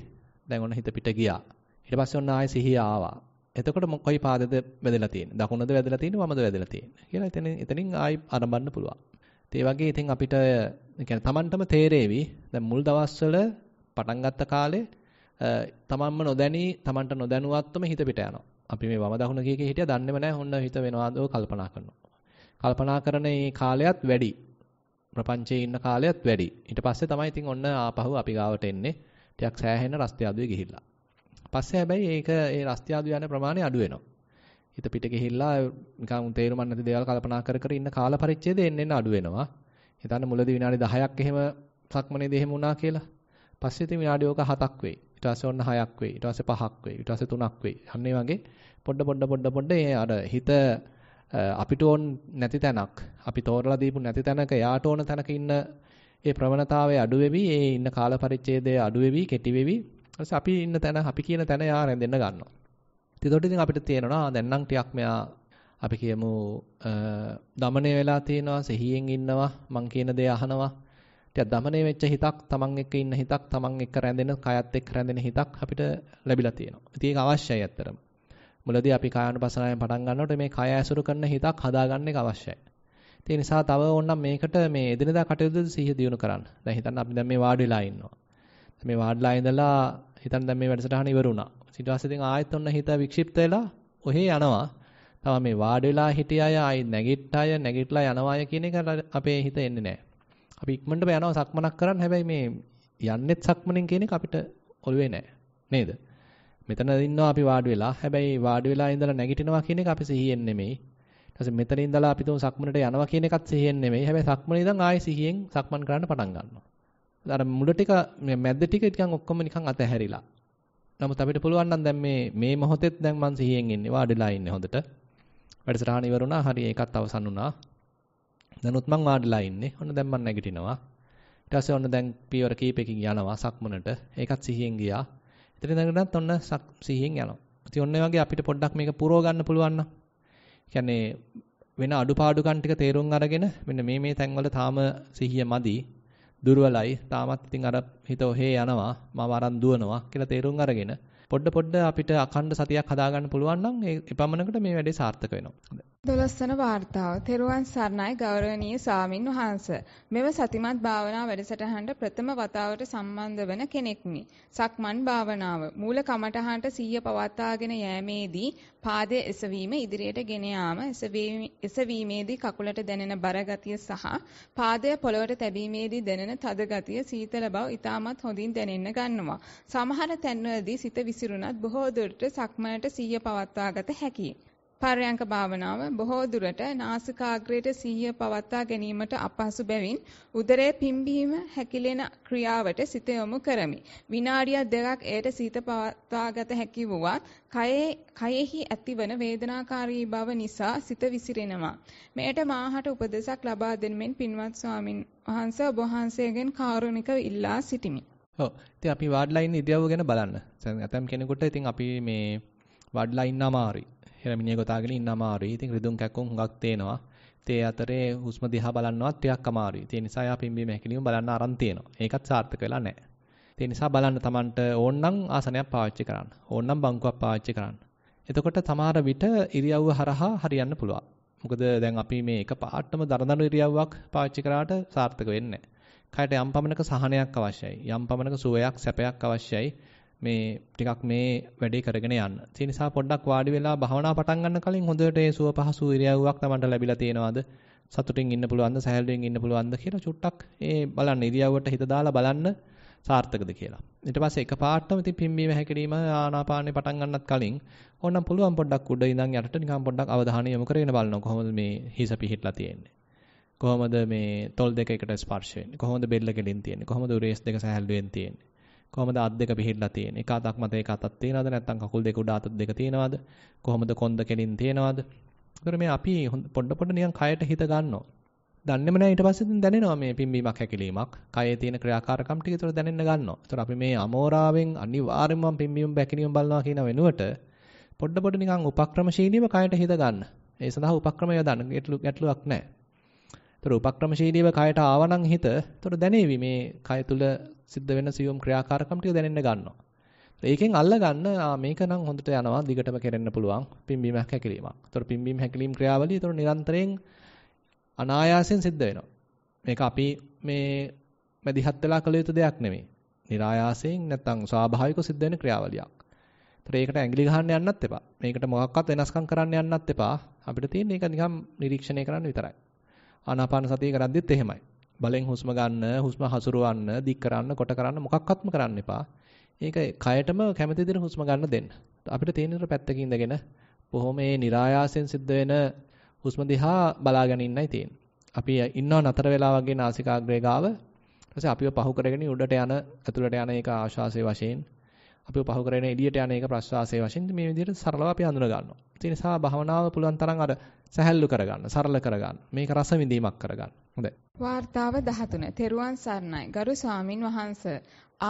[SPEAKER 1] දැන් ඔන්න හිත පිට ගියා. ඊට පස්සේ ඔන්න ආයෙ සිහිය ආවා. එතකොට කොයි පාදෙද වැදලා තියෙන්නේ? දකුණද වැදලා තියෙන්නේ වමද වැදලා තියෙන්නේ කියලා එතනින් එතනින් ආයෙ ආරම්භන්න පුළුවන්. ඒ වගේ ඉතින් අපිට يعني Tamanටම තේරෙවි. දැන් මුල් දවස්වල පටන් ගත්ත කාලේ තමන්ම නොදැනී තමන්ට නොදැනුවත්වම හිත පිට යනවා. අපි මේ වම දකුණ කීකේ හිටියා දන්නේම නැහැ. හොන්න හිත වෙනවාදෝ කල්පනා කරනවා. කල්පනා කරන මේ කාලයත් වැඩි. ප්‍රපංචයේ ඉන්න කාලයත් වැඩි. ඊට පස්සේ තමයි ඉතින් ඔන්න ආපහු අපි ගාවට එන්නේ. ටිකක් සෑහෙන රස්තියාදුවේ ගිහිල්ලා. පස්සේ හැබැයි ඒක ඒ රස්තියාදු යන ප්‍රමාණය අඩු වෙනවා. හිත පිට ගිහිල්ලා නිකන් තේරුම් නැති දේවල් කල්පනා කර කර ඉන්න කාල පරිච්ඡේදය එන්න එන්න අඩු වෙනවා. හිතන්න මුලදී විනාඩි 10ක් එහෙම සක්මනේදී එහෙම වුණා කියලා. පස්සේ ඉතින් විනාඩි ඕක 7ක් වෙයි. ඊට පස්සේ ඔන්න 6ක් වෙයි. ඊට පස්සේ 5ක් වෙයි. ඊට පස්සේ 3ක් වෙයි. අන්න ඒ වගේ පොඩ පොඩ පොඩ පොඩ ඒ අර හිත අපිට ඕන නැති තැනක් අපි තෝරලා දීපු නැති තැනක යාට ඕන තැනක ඉන්න ඒ ප්‍රවණතාවය අඩු වෙවි ඒ ඉන්න කාල පරිච්ඡේදය අඩු වෙවි කෙටි වෙවි ඊට අපි ඉන්න තැන අපි කියන තැන යා රැඳෙන්න ගන්නවා එතකොට ඉතින් අපිට තේරෙනවා දැන් නම් ටිකක් මෙයා අපි කියමු දමණය වෙලා තියෙනවා සිහියෙන් ඉන්නවා මං කියන දේ අහනවා ටිකක් දමණය වෙච්ච හිතක් තමන් එක්ක ඉන්න හිතක් තමන් එක්ක රැඳෙන කයත් එක්ක රැඳෙන හිතක් අපිට ලැබිලා තියෙනවා ඉතින් ඒක අවශ්‍යයි ඇත්තටම මුලදී අපි කායानुපසනාවෙන් පටන් ගන්නකොට මේ කය ඇසුරු කරන හිතක් හදාගන්න එක අවශ්‍යයි. ඒ නිසා තව ඕනනම් මේකට මේ එදිනදා කටයුතු සිහිය දියුණු කරන්න. දැන් හිතන්න අපි දැන් මේ වාඩි වෙලා ඉන්නවා. මේ වාඩිලා ඉඳලා හිතන්න දැන් මේ වැඩසටහන ඉවර වුණා. ඊට පස්සේ ඉතින් ආයෙත් ඔන්න හිත වික්ෂිප්ත වෙලා ඔහේ යනවා. තව මේ වාඩි වෙලා හිටිය අය ආයෙ නැගිට අය නැගිටලා යනවා අය කියන එක අපේ හිත එන්නේ නැහැ. අපි ඉක්මනටම යනවා සක්මනක් කරන්න. හැබැයි මේ යන්නෙත් සක්මනෙන් කියන එක අපිට ඔළුවේ නැහැ. නේද? මෙතන ඉන්නවා අපි වාඩි වෙලා. හැබැයි වාඩි වෙලා ඉඳලා නැගිටිනවා කියන එක අපි සිහියෙන් නෙමෙයි. ඊට පස්සේ මෙතන ඉඳලා අපි තුන් සක්මනට යනවා කියන එකත් සිහියෙන් නෙමෙයි. හැබැයි සක්මන ඉඳන් ආයෙ සිහියෙන් සක්මන් කරන්න පටන් ගන්නවා. අර මුල ටික මැද්ද ටික නිකන් ඔක්කොම නිකන් අතහැරිලා. නමුත් අපිට පුළුවන් නම් දැන් මේ මේ මොහොතෙත් දැන් මං සිහියෙන් ඉන්නේ වාඩිලා ඉන්නේ හොඳට. වැඩසටහන ඉවර වුණා. හරි ඒකත් අවසන් වුණා. දැනුත් මං වාඩිලා ඉන්නේ. ඔන්න දැන් මං නැගිටිනවා. ඊට පස්සේ ඔන්න දැන් පියවර කීපකින් යනවා සක්මනට. ඒකත් සිහියෙන් ගියා. එතන ඉඳගෙනත් ඔන්න සිහියෙන් යනවා. ඉතින් ඔන්න වගේ අපිට පොඩ්ඩක් මේක පුරව ගන්න පුළුවන් නම් කියන්නේ වෙන අඩුපාඩුකම් ටික තේරුම් අරගෙන මෙන්න මේ මේ තැන්වල තාම සිහිය මදි දුර්වලයි තාමත් ඉතින් අර හිත ඔහේ යනවා මම අරන් දුවනවා කියලා තේරුම් අරගෙන පොඩ පොඩ අපිට අඛණ්ඩ සතියක් හදාගන්න පුළුවන් නම් ඒ එපමණකට මේ වැඩේ සාර්ථක වෙනවා.
[SPEAKER 2] දොළොස්වන වාර්තාව තෙරුවන් සරණයි ගෞරවනීය ස්වාමින් වහන්ස. මෙව සතිමත් භාවනා වැඩසටහනට ප්‍රථම වතාවට සම්බන්ධ වන කෙනෙක්මි. සක්මන් භාවනාව මූල කමඨහනට සිහිය පවත්වාගෙන යෑමේදී පාදයේ එසවීම ඉදිරියට ගෙන යාම එසවීමේදී කකුලට දැනෙන බරගතිය සහ පාදය පොළවට තැබීමේදී දැනෙන තදගතිය සීතල බව ඉතාමත් හොඳින් දැනෙන්න ගන්නවා. සමහර තැන්වලදී සිත විසිරුණත් බොහෝ දුරට සක්මනට සිහිය පවත්වාගත හැකියි. පර්යංක භාවනාව බොහෝ දුරට නාසිකාග්‍රයට සිහිය පවත්වා ගැනීමට අපහසු බැවින් උදරයේ පිම්බීම හැකිලෙන ක්‍රියාවට සිත යොමු කරමි. විනාඩියක් දෙකක් එයට සිත පවත්වාගත හැකි වුවත් කයෙහි ඇතිවන වේදනාකාරී බව නිසා සිත විසිරෙනවා. මෙයට මාහට උපදෙසක් ලබා දෙන මෙන් පින්වත් ස්වාමින් වහන්සේ ඔබ වහන්සේගෙන් කාරුණිකව ඉල්ලා සිටිමි.
[SPEAKER 1] ඔව්. ඉතින් අපි වාඩ් ලයින් ඉදියව ගැන බලන්න. දැන් ඇතම් කෙනෙකුට ඉතින් අපි මේ වඩ් ලයින් අමාරුයි. හිරමිනිය ගොතාගෙන ඉන්න අමාරුයි. ඉතින් රිදුම් කැක්කුම් හුඟක් තේනවා. ඉතින් ඒ අතරේ හුස්ම දිහා බලන්නවත් ටිකක් අමාරුයි. ඒ නිසා යා පිම්බීම හැකිලිම බලන්න aran තියෙනවා. ඒකත් සාර්ථක වෙලා නැහැ. ඒ නිසා බලන්න Tamanට ඕනනම් ආසනයක් පාවිච්චි කරන්න. ඕනනම් බංකුවක් පාවිච්චි කරන්න. එතකොට තමාර විට ඉරියව්ව හරහා හරියන්න පුළුවන්. මොකද දැන් අපි මේ එක පාටම දරදඬු ඉරියව්වක් පාවිච්චි කරාට සාර්ථක වෙන්නේ නැහැ. කයට යම් පමණක සහනයක් අවශ්‍යයි. යම් පමණක සුවයක් සැපයක් අවශ්‍යයි. මේ ටිකක් මේ වැඩේ කරගෙන යන්න. ඒ නිසා පොඩ්ඩක් වාඩි වෙලා භාවනා පටන් ගන්න කලින් හොඳට ඒ සුව පහසු ඉරියව්වක් Tamanට ලැබිලා තියෙනවද? සතුටින් ඉන්න පුළුවන්ද? සැහැල්ලුවෙන් ඉන්න පුළුවන්ද කියලා චුට්ටක් ඒ බලන්න ඉරියව්වට හිත දාලා බලන්න සාර්ථකද කියලා. ඊට පස්සේ එකපාරටම ඉතින් පිම්බීම හැකිරීම ආනාපානේ පටන් ගන්නත් කලින් ඕනම් පුළුවන් පොඩ්ඩක් උඩ ඉඳන් යටට නිකන් පොඩ්ඩක් අවධානය යොමු කරගෙන බලනවා කොහොමද මේ හිස පිහිටලා තියෙන්නේ. කොහොමද මේ තොල් දෙක එකට ස්පර්ශ වෙන්නේ? කොහොමද බෙල්ල කෙලින් තියෙන්නේ? කොහොමද උරේස් දෙක සැහැල්ලුවෙන් තියෙන්නේ? කොහොමද අත් දෙක පිහිල්ලා තියෙන්නේ? එක අතක් මත එක අතක් තියනවද? නැත්නම් කකුල් දෙක උඩ අත දෙක තියනවද? කොහොමද කොන්ද කෙලින් තියනවද? ඒතර මේ අපි පොඩ පොඩ නිකන් කයට හිත ගන්නවා. දන්නේම නැහැ ඊට පස්සේ දැනෙනවා මේ පිම්බීමක් හැකිලීමක්. කයේ තියෙන ක්‍රියාකාරකම් ටික ඒතර දැනෙන්න ගන්නවා. ඒතර අපි මේ අමෝරාවෙන් අනිවාර්යයෙන්ම පිම්බීම බැකිලීම බලනවා කියන වෙනුවට පොඩ පොඩ නිකන් උපක්‍රමශීලීව කයට හිත ගන්න. ඒ සඳහා උපක්‍රම යොදන්න ගැටලුවක් නැහැ. ඒතර උපක්‍රමශීලීව කයට ආවනම් හිත ඒතර දැනේවි මේ කය තුල සිද්ධ වෙන සියුම් ක්‍රියාකාරකම් ටික දැනෙන්න ගන්නවා. ඒකෙන් අල්ල ගන්න මේක නම් හොඳට යනවා දිගටම කෙරෙන්න පුළුවන් පිම්බීමක් හැකිලීමක්. ඒතකොට පිම්බීම හැකිලීම් ක්‍රියාවලිය ඒතකොට නිරන්තරයෙන් අනායාසයෙන් සිද්ධ වෙනවා. මේක අපි මේ මැදිහත් වෙලා කළ යුතු දෙයක් නෙමෙයි. નિરાයාසයෙන් නැත්නම් ස්වාභාවිකව සිද්ධ වෙන ක්‍රියාවලියක්. ඒතර ඒකට ඇඟිලි ගහන්න යන්නත් එපා. මේකට මොකක්වත් වෙනස්කම් කරන්න යන්නත් එපා. අපිට තියෙන්නේ ඒක නිකම් නිරීක්ෂණය කරන්න විතරයි. ආනාපාන සතිය කරද්දිත් එහෙමයි. බලෙන් හුස්ම ගන්න, හුස්ම හසුරවන්න, දික් කරන්න, කොට කරන්න මොකක්වත්ම කරන්න එපා. ඒක කයටම කැමති දෙන හුස්ම ගන්න දෙන්න. අපිට තියෙන පැත්තක ඉඳගෙන බොහොම මේ નિરાයාසයෙන් සිද්ධ වෙන හුස්ම දිහා බලාගෙන ඉන්නයි තියෙන්නේ. අපි ඉන්නව නතර වෙලා වගේ නාසිකාග්‍රේ ගාව ඊට පස්සේ අපිව පහු කරගෙන උඩට යන ඇතුළට යන ඒක ආශාසයේ වශයෙන් අපිව පහු කරගෙන එළියට යන එක ප්‍රශ්වාසයේ වශයෙන් මේ විදිහට සරලව අපි හඳුන ගන්නවා. ඒ නිසා භාවනාව පුළුවන් තරම් අර සැහැල්ලු කරගන්න, සරල කරගන්න. මේක රස විඳීමක් කරගන්න. හොඳයි.
[SPEAKER 2] වාර්තාව 13. තෙරුවන් සරණයි. ගරු ස්වාමින් වහන්සේ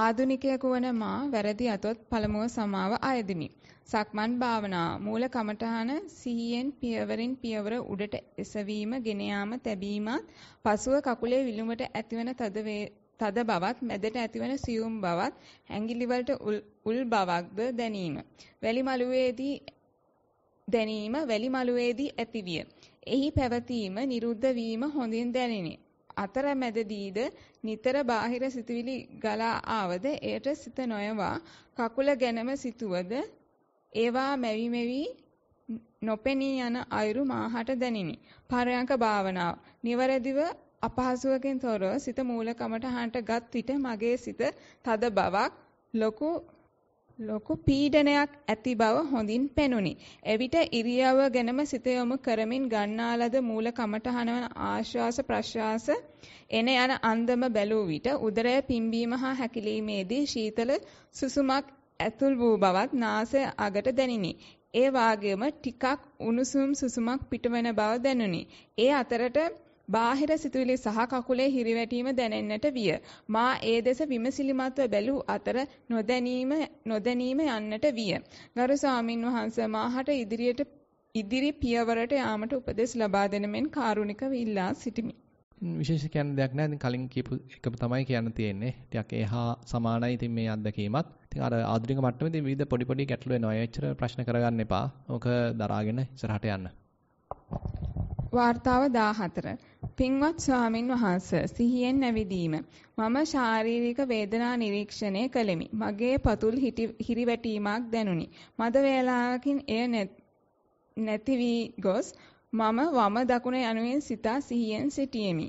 [SPEAKER 2] ආදුනිකයෙකු වන මා වැරදි අතොත් පළමුව සමාව අයදිමි. සක්මන් භාවනා මූල කමඨහන සිහියෙන් පියවරින් පියවර උඩට එසවීම ගෙන යාම තැබීමත් පසුව කකුලේ විලුඹට ඇතිවන තද තද බවත් මැදට ඇතිවන සියුම් බවත් ඇඟිලි උල් බවක්ද දැනීම. වැලි මළුවේදී දැනීම වැලි මළුවේදී ඇතිවිය. එහි පැවතීම නිරුද්ධ වීම හොඳින් දැනිනි. අතරමැදදීද නිතර බාහිර සිතුවිලි ගලා ආවද එයට සිත නොයවා කකුල ගැනම සිතුවද ඒවා මැවි මැවි නොපෙනී යන අයුරු මාහට දැනිනි. පරයන්ක භාවනාව. නිවරදිව අපහසුවකින් තොරව සිත මූල කමටහනට ගත් විට මගේ සිත තද බවක් ලොකු ලොකු පීඩනයක් ඇති බව හොඳින් පෙනුනි. එවිට ඉරියව ගැනම සිත යොමු කරමින් ගන්නාලද මූල කමටහන ආශ්වාස ප්‍රශ්වාස එන යන අන්දම බැලූ විට උදරය පිම්බීම හා හැකිලීමේදී ශීතල සුසුමක් ඇතුල් වූ බවත් නාසය අගට දැනිනි. ඒ වාගේම ටිකක් උණුසුම් සුසුමක් පිටවන බව දැනුනි. ඒ අතරට බාහිර සිතුවිලි සහ කකුලේ හිරිවැටීම දැනෙන්නට විය. මා ඒ දෙස විමසිලිමත්ව බැලූ අතර නොදැනීම නොදැනීම යන්නට විය. ගරු ස්වාමින් වහන්සේ මාහට ඉදිරියට ඉදිරි පියවරට යාමට උපදෙස් ලබා දෙන මෙන් කාරුණිකව ඉල්ලා සිටිමි.
[SPEAKER 1] විශේෂ කියන්න දෙයක් නැහැ. ඉතින් කලින් කියපු එකම තමයි කියන්න තියෙන්නේ. ටිකක් එහා සමානයි ඉතින් මේ අත්දැකීමත්. ඉතින් අර ආධුනික මට්ටමේ ඉතින් විවිධ පොඩි පොඩි ගැටලු එනවා. එච්චර ප්‍රශ්න කරගන්න එපා. ඕක දරාගෙන ඉස්සරහට යන්න.
[SPEAKER 2] වார்த்தාව 14 පින්වත් ස්වාමින් වහන්ස සිහියෙන් නැවිදීම මම ශාරීරික වේදනා නිරීක්ෂණය කළෙමි මගේ පතුල් හිරිවැටීමක් දැනුනි මද වේලාවකින් එය නැති වී ගොස් මම වම දකුණ යනුවෙන් සිතා සිහියෙන් සිටියෙමි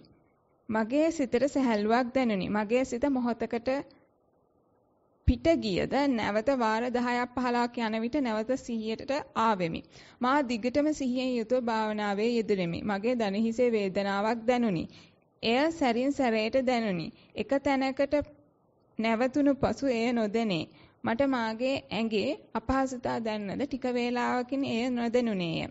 [SPEAKER 2] මගේ සිතට සැහැල්ලුවක් දැනුනි මගේ සිත මොහතකට පිට ගියද නැවත වාර 10ක් 15ක් යන විට නැවත සිහියට ආවෙමි. මා දිගටම සිහියෙන් යුතුව භාවනාවේ යෙදුණෙමි. මගේ දණහිසේ වේදනාවක් දැනුනි. එය සැරින් සැරේට දැනුනි. එක තැනකට නැවතුණු පසු එය නොදැනේ. මට මාගේ ඇඟේ අපහසුතා දැන්නද ටික වේලාවකින් එය නොදැනුනේය.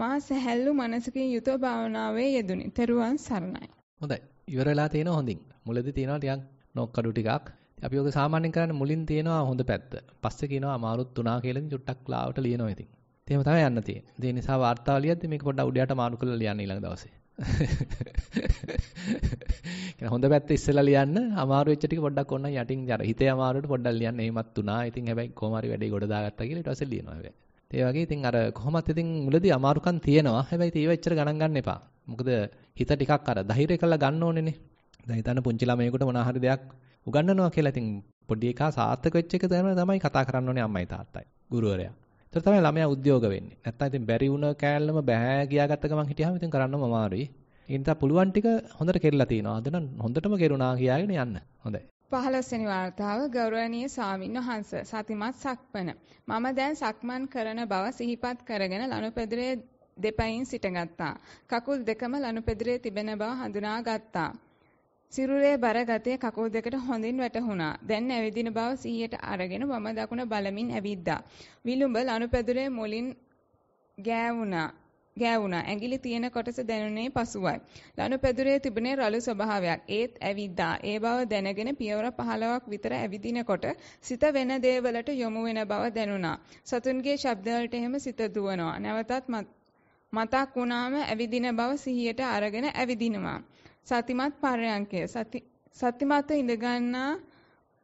[SPEAKER 2] මා සැහැල්ලු මනසකින් යුතුව භාවනාවේ යෙදුනි. තෙරුවන් සරණයි.
[SPEAKER 1] හොඳයි. ඉවරලා තියෙනවා හොඳින්. මුලදී තියෙනවා ටිකක් නොක්කඩු ටිකක් අපි ඔක සාමාන්‍යයෙන් කරන්නේ මුලින් තියෙනවා හොඳ පැත්ත. පස්සේ කියනවා අමාරුත් උනා කියලා ඉතින් චුට්ටක් ලාවට ලියනවා ඉතින්. එහෙම තමයි යන්න තියෙන්නේ. ඒ නිසා වාර්තාව ලියද්දි මේක පොඩ්ඩක් උඩයට මාරු කරලා ලියන්න ඊළඟ දවසේ. කියන හොඳ පැත්ත ඉස්සෙල්ලා ලියන්න අමාරු වෙච්ච ටික පොඩ්ඩක් ඕන යටින් අර හිතේ අමාරුවට පොඩ්ඩක් ලියන්න එහෙමත් උනා. ඉතින් හැබැයි කොහොම හරි වැඩේ ගොඩ දාගත්තා කියලා ඊට පස්සේ ලියනවා හැබැයි. ඒ වගේ ඉතින් අර කොහොමත් ඉතින් මුලදී අමාරුකම් තියෙනවා. හැබැයි ඒව එච්චර ගණන් ගන්න එපා. මොකද හිත ටිකක් අර ධෛර්ය කළා ගන්න ඕනේනේ. දැන් හිතන්න පුංචි ළමයෙකුට මොනවා හරි දෙයක් උගන්වනවා කියලා ඉතින් පොඩි එකා සාර්ථක වෙච්ච එක තමයි කතා කරන්න ඕනේ අම්මයි තාත්තයි ගුරුවරයා. ඒතර තමයි ළමයා උද්‍යෝග වෙන්නේ. නැත්තම් ඉතින් බැරි වුණ කෑල්ලම බෑ ගියාගත්ත ගමන් හිටියාම ඉතින් කරන්නම අමාරුයි. ඒ නිසා පුළුවන් ටික හොඳට කෙරලා තියෙනවා. අද නම් හොඳටම කෙරුණා කියාගෙන යන්න. හොඳයි.
[SPEAKER 2] 15 වෙනි වතාව ගෞරවනීය සාමින් වහන්ස සතිමත් සක්පන මම දැන් සක්මන් කරන බව සිහිපත් කරගෙන ලනුපෙදුරේ දෙපයින් සිටගත්තා. කකුල් දෙකම ලනුපෙදුරේ තිබෙන බව හඳුනාගත්තා. සිරුරේ බර ගතිය කකුල් දෙකට හොඳින් වැටහුණා. දැන් ඇවිදින බව සිහියට අරගෙන වම දකුණ බලමින් ඇවිද්දා. විලුඹ ලනුපැදුරේ මුලින් ගෑවුණා. ගෑවුණා. ඇඟිලි තියෙන කොටස දැනුනේ පසුවයි. ලනුපැදුරේ තිබුණේ රළු ස්වභාවයක්. ඒත් ඇවිද්දා. ඒ බව දැනගෙන පියවර 15ක් විතර ඇවිදිනකොට සිත වෙන දේවලට යොමු වෙන බව දැනුණා. සතුන්ගේ ශබ්දවලට එහෙම සිත දුවනවා. නැවතත් මතක් වුණාම ඇවිදින බව සිහියට අරගෙන ඇවිදිනවා. සතිමත් පරයන්කය සතිමත් ඉඳගන්නා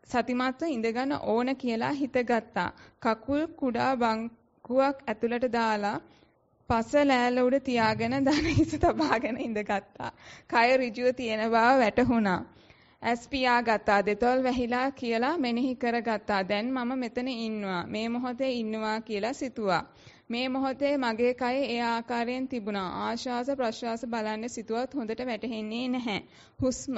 [SPEAKER 2] සතිමත්ව ඉඳගන්න ඕන කියලා හිතගත්තා. කකුල් කුඩා බංකුවක් ඇතුළට දාලා පස ලෑල්ල උඩ තියාගෙන දන හිස තබාගෙන ඉඳගත්තා. කය ඍජුව තියෙන බව වැටහුණා. ඇස් පියාගත්තා දෙතොල් වැහිලා කියලා මෙනෙහි කරගත්තා. දැන් මම මෙතන ඉන්නවා. මේ මොහොතේ ඉන්නවා කියලා සිතුවා. මේ මොහොතේ මගේ කය ඒ ආකාරයෙන් තිබුණා. ආශ්වාස ප්‍රශ්වාස බලන්න සිතුවත් හොඳට වැටහෙන්නේ නැහැ. හුස්ම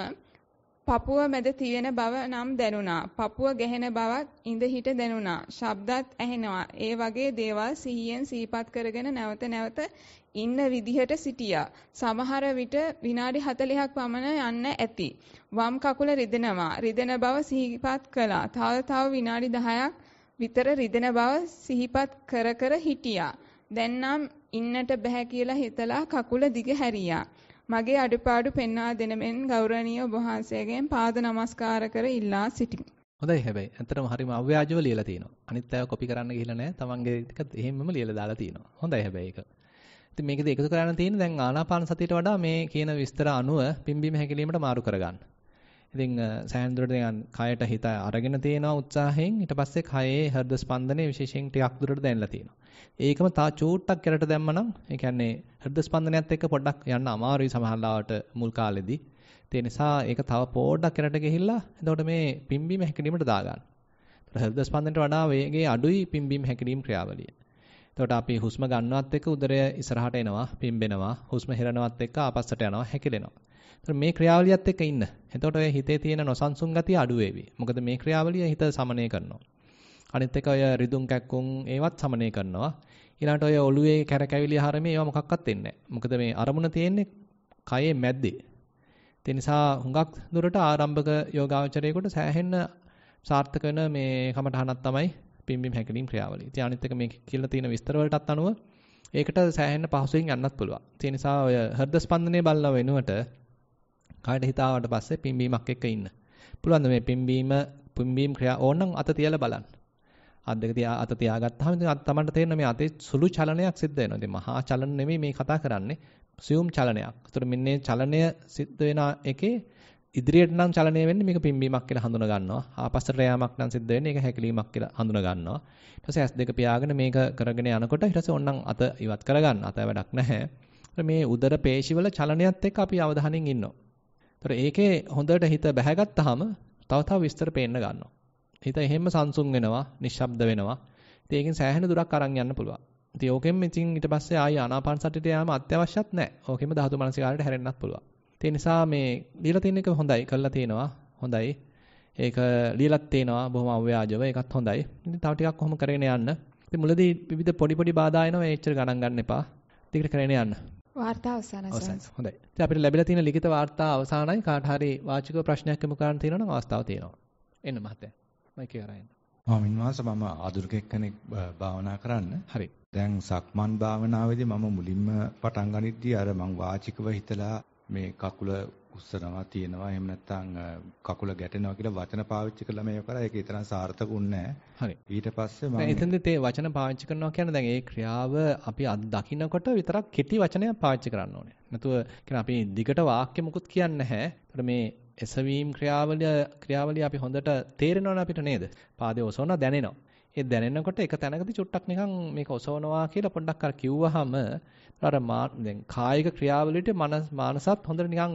[SPEAKER 2] පපුව මැද තියෙන බව නම් දැනුණා. පපුව ගැහෙන බවත් ඉඳ හිට දැනුණා. ශබ්දත් ඇහෙනවා. ඒ වගේ දේවල් සිහියෙන් සීපත් කරගෙන නැවත නැවත ඉන්න විදිහට සිටියා. සමහර විට විනාඩි 40ක් පමණ යන්න ඇති. වම් කකුල රිදෙනවා. රිදෙන බව සිහිපත් කළා. තව තව විනාඩි 10ක් විතර රිදෙන බව සිහිපත් කර කර හිටියා. දැන් නම් ඉන්නට බෑ කියලා හිතලා කකුල දිග හැරියා. මගේ අඩුපාඩු පෙන්වා දෙන මෙන් ගෞරවනීය ඔබ වහන්සේගෙන් පාද නමස්කාර කර ඉල්ලා සිටිමි.
[SPEAKER 1] හොඳයි හැබැයි. ඇත්තටම හරිම අව්‍යාජව ලියලා තියෙනවා. අනිත් අය කොපි කරන්න ගිහලා නැහැ. තමන්ගේ එකත් එහෙමම ලියලා දාලා තියෙනවා. හොඳයි හැබැයි ඒක. ඉතින් මේකද එකතු කරන්න තියෙන්නේ දැන් ආනාපාන සතියට වඩා මේ කියන විස්තර අනුව පිම්බීම හැකිලීමට මාරු කරගන්න. ඉතින් සෑහඳුරට දැන් කයට හිත අරගෙන තියෙනවා උත්සාහයෙන් ඊට පස්සේ කයේ හෘද ස්පන්දනය විශේෂයෙන් ටිකක් දුරට දැනලා තියෙනවා. ඒකම තා චූට්ටක් කරට දැම්මනම් ඒ කියන්නේ හෘද ස්පන්දනයත් එක්ක පොඩ්ඩක් යන්න අමාරුයි සමහරවිට මුල් කාලෙදී. ඒ නිසා ඒක තව පොඩ්ඩක් කරට ගිහිල්ලා එතකොට මේ පිම්බීම හැකිරීමට දාගන්න. හෘද ස්පන්දනයට වඩා වේගයේ අඩුයි පිම්බීම හැකිරීම ක්‍රියාවලිය. එතකොට අපි හුස්ම ගන්නවත් එක්ක උදරය ඉස්සරහට එනවා, පිම්බෙනවා, හුස්ම හෙලනවත් එක්ක ආපස්සට යනවා, හැකිලෙනවා. මේ ක්‍රියාවලියත් එක්ක ඉන්න. එතකොට ඔය හිතේ තියෙන නොසන්සුන් ගතිය අඩු වේවි. මොකද මේ ක්‍රියාවලිය හිත සමනය කරනවා. අනිත් එක ඔය රිදුම් කැක්කුම් ඒවත් සමනය කරනවා. ඊළඟට ඔය ඔළුවේ කැරකැවිලි හරමේ ඒවා මොකක්වත් වෙන්නේ නැහැ. මොකද මේ අරමුණ තියෙන්නේ කයේ මැද්දේ. ඒ නිසා හුඟක් දුරට ආරම්භක යෝගාචරයේකට සෑහෙන්න සාර්ථක වෙන මේ කමටහනක් තමයි පිම්බිම් හැකිලිම් ක්‍රියාවලිය. ඉතින් අනිත් එක මේ කියලා තියෙන විස්තර වලටත් අනුව ඒකට සෑහෙන්න පහසුවෙන් යන්නත් පුළුවන්. ඒ නිසා ඔය හෘද ස්පන්දනය බලලා වෙනුවට කායට හිතාවට පස්සේ පිම්බීමක් එක්ක ඉන්න. පුළුවන් මේ පිම්බීම පිම්බීම් ක්‍රියා ඕනනම් අත තියලා බලන්න. අත් දෙක තියා අත තියාගත්තාම ඉතින් අත් තමන්ට තේරෙන මේ අතේ සුළු චලනයක් සිද්ධ වෙනවා. ඉතින් මහා චලන නෙමෙයි මේ කතා කරන්නේ. සියුම් චලනයක්. ඒතර මෙන්න චලනය සිද්ධ වෙන එකේ ඉදිරියට නම් චලනය වෙන්නේ මේක පිම්බීමක් කියලා හඳුනා ගන්නවා. ආපස්සට යාමක් නම් සිද්ධ වෙන්නේ ඒක හැකිලීමක් කියලා හඳුනා ගන්නවා. ඊට පස්සේ S2 පියාගෙන මේක කරගෙන යනකොට ඊට පස්සේ ඕනනම් අත ඉවත් කරගන්න. අත වැඩක් නැහැ. මේ උදර පේශිවල චලනයත් එක්ක අපි අවධානයෙන් ඉන්නවා. ඒතර ඒකේ හොඳට හිත බැහැගත්තාම තව තව විස්තර පේන්න ගන්නවා. හිත එහෙම සංසුන් වෙනවා, නිශ්ශබ්ද වෙනවා. ඉතින් ඒකෙන් සෑහෙන දුරක් අරන් යන්න පුළුවන්. ඉතින් ඕකෙන් ඉතින් ඊට පස්සේ ආය ආනාපාන සතියට යාම අත්‍යවශ්‍යත් නැහැ. ඕකෙම ධාතු මනසිකාරයට හැරෙන්නත් පුළුවන්. ඒ නිසා මේ දීලා තියෙන එක හොඳයි, කරලා තියෙනවා හොඳයි. ඒක ලියලත් තියෙනවා බොහොම අව්‍යාජව. ඒකත් හොඳයි. ඉතින් තව ටිකක් කොහොම කරගෙන යන්න. ඉතින් මුලදී විවිධ පොඩි පොඩි බාධා එනවා. ඒච්චර ගණන් ගන්න එපා. ටිකට කරගෙන යන්න.
[SPEAKER 2] වාර්තා අවසానයි. අවසන්.
[SPEAKER 1] හොඳයි. ඉතින් අපිට ලැබිලා තියෙන ලිඛිත වාර්තා අවසానයි කාට හරි වාචිකව ප්‍රශ්නයක් යොමු කරන්න තියෙනවා නම් අවස්ථාව තියෙනවා. එන්න මහත්තයා. මම කියවරා එන්න.
[SPEAKER 3] ස්වාමීන් වහන්සේ මම ආදුනික කෙනෙක් භාවනා කරන්න. හරි. දැන් සක්මන් භාවනාවේදී මම මුලින්ම පටන් ගනිද්දී අර මං වාචිකව හිතලා මේ කකුල උස්සනවා තියෙනවා එහෙම නැත්නම් කකුල ගැටෙනවා කියලා වචන පාවිච්චි කළා මේක කරා ඒක ඊතරම් සාර්ථකුන්නේ නැහැ. හරි. ඊට පස්සේ මම දැන්
[SPEAKER 1] එතනදී ඒ වචන පාවිච්චි කරනවා කියන්නේ දැන් ඒ ක්‍රියාව අපි දකින්නකොට විතරක් කෙටි වචනයක් පාවිච්චි කරන්න ඕනේ. නැතුව කියන්නේ අපි දිගට වාක්‍ය මුකුත් කියන්නේ නැහැ. ඒතර මේ එසවීම් ක්‍රියාවලිය ක්‍රියාවලිය අපි හොඳට තේරෙනවනේ අපිට නේද? පාදේ ඔසවනවා දැනෙනවා. ඒ දැනෙනකොට එක තැනකදී චුට්ටක් නිකන් මේක ඔසවනවා කියලා පොඩ්ඩක් අර කිව්වහම අර දැන් කායික ක්‍රියාවලියට මනස මානසත් හොඳට නිකන්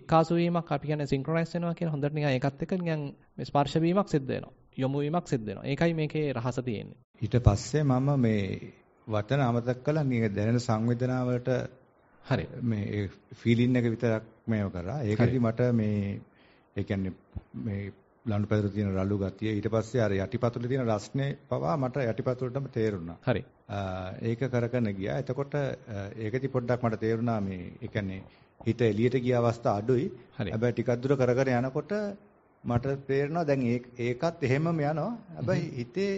[SPEAKER 1] එක්කාසු වීමක් අපි කියන්නේ සින්ක්‍රොනයිස් වෙනවා කියන හොඳට නිකන් ඒකත් එක්ක නිකන් ස්පර්ශ වීමක් සිද්ධ වෙනවා. යොමු වීමක් සිද්ධ වෙනවා. ඒකයි මේකේ රහස තියෙන්නේ.
[SPEAKER 3] ඊට පස්සේ මම මේ වචන අමතක කළා මේ දැනෙන සංවේදනාවලට හරි මේ ෆීලින් එක විතරක් මේව කරා. ඒකදී මට මේ ඒ කියන්නේ මේ ලනුපැදුර තියෙන රළු ගතිය ඊට පස්සේ අර යටිපතුලේ තියෙන රස්නේ පවා මට යටිපතුලටම තේරුණා. හරි. ඒක කරගෙන ගියා. එතකොට ඒකදී පොඩ්ඩක් මට තේරුණා මේ ඒ කියන්නේ හිත එළියට ගිය අවස්ථා අඩුයි. හැබැයි ටිකක් දුර කරගෙන යනකොට මට තේරෙනවා දැන් ඒකත් එහෙමම යනවා. හැබැයි හිතේ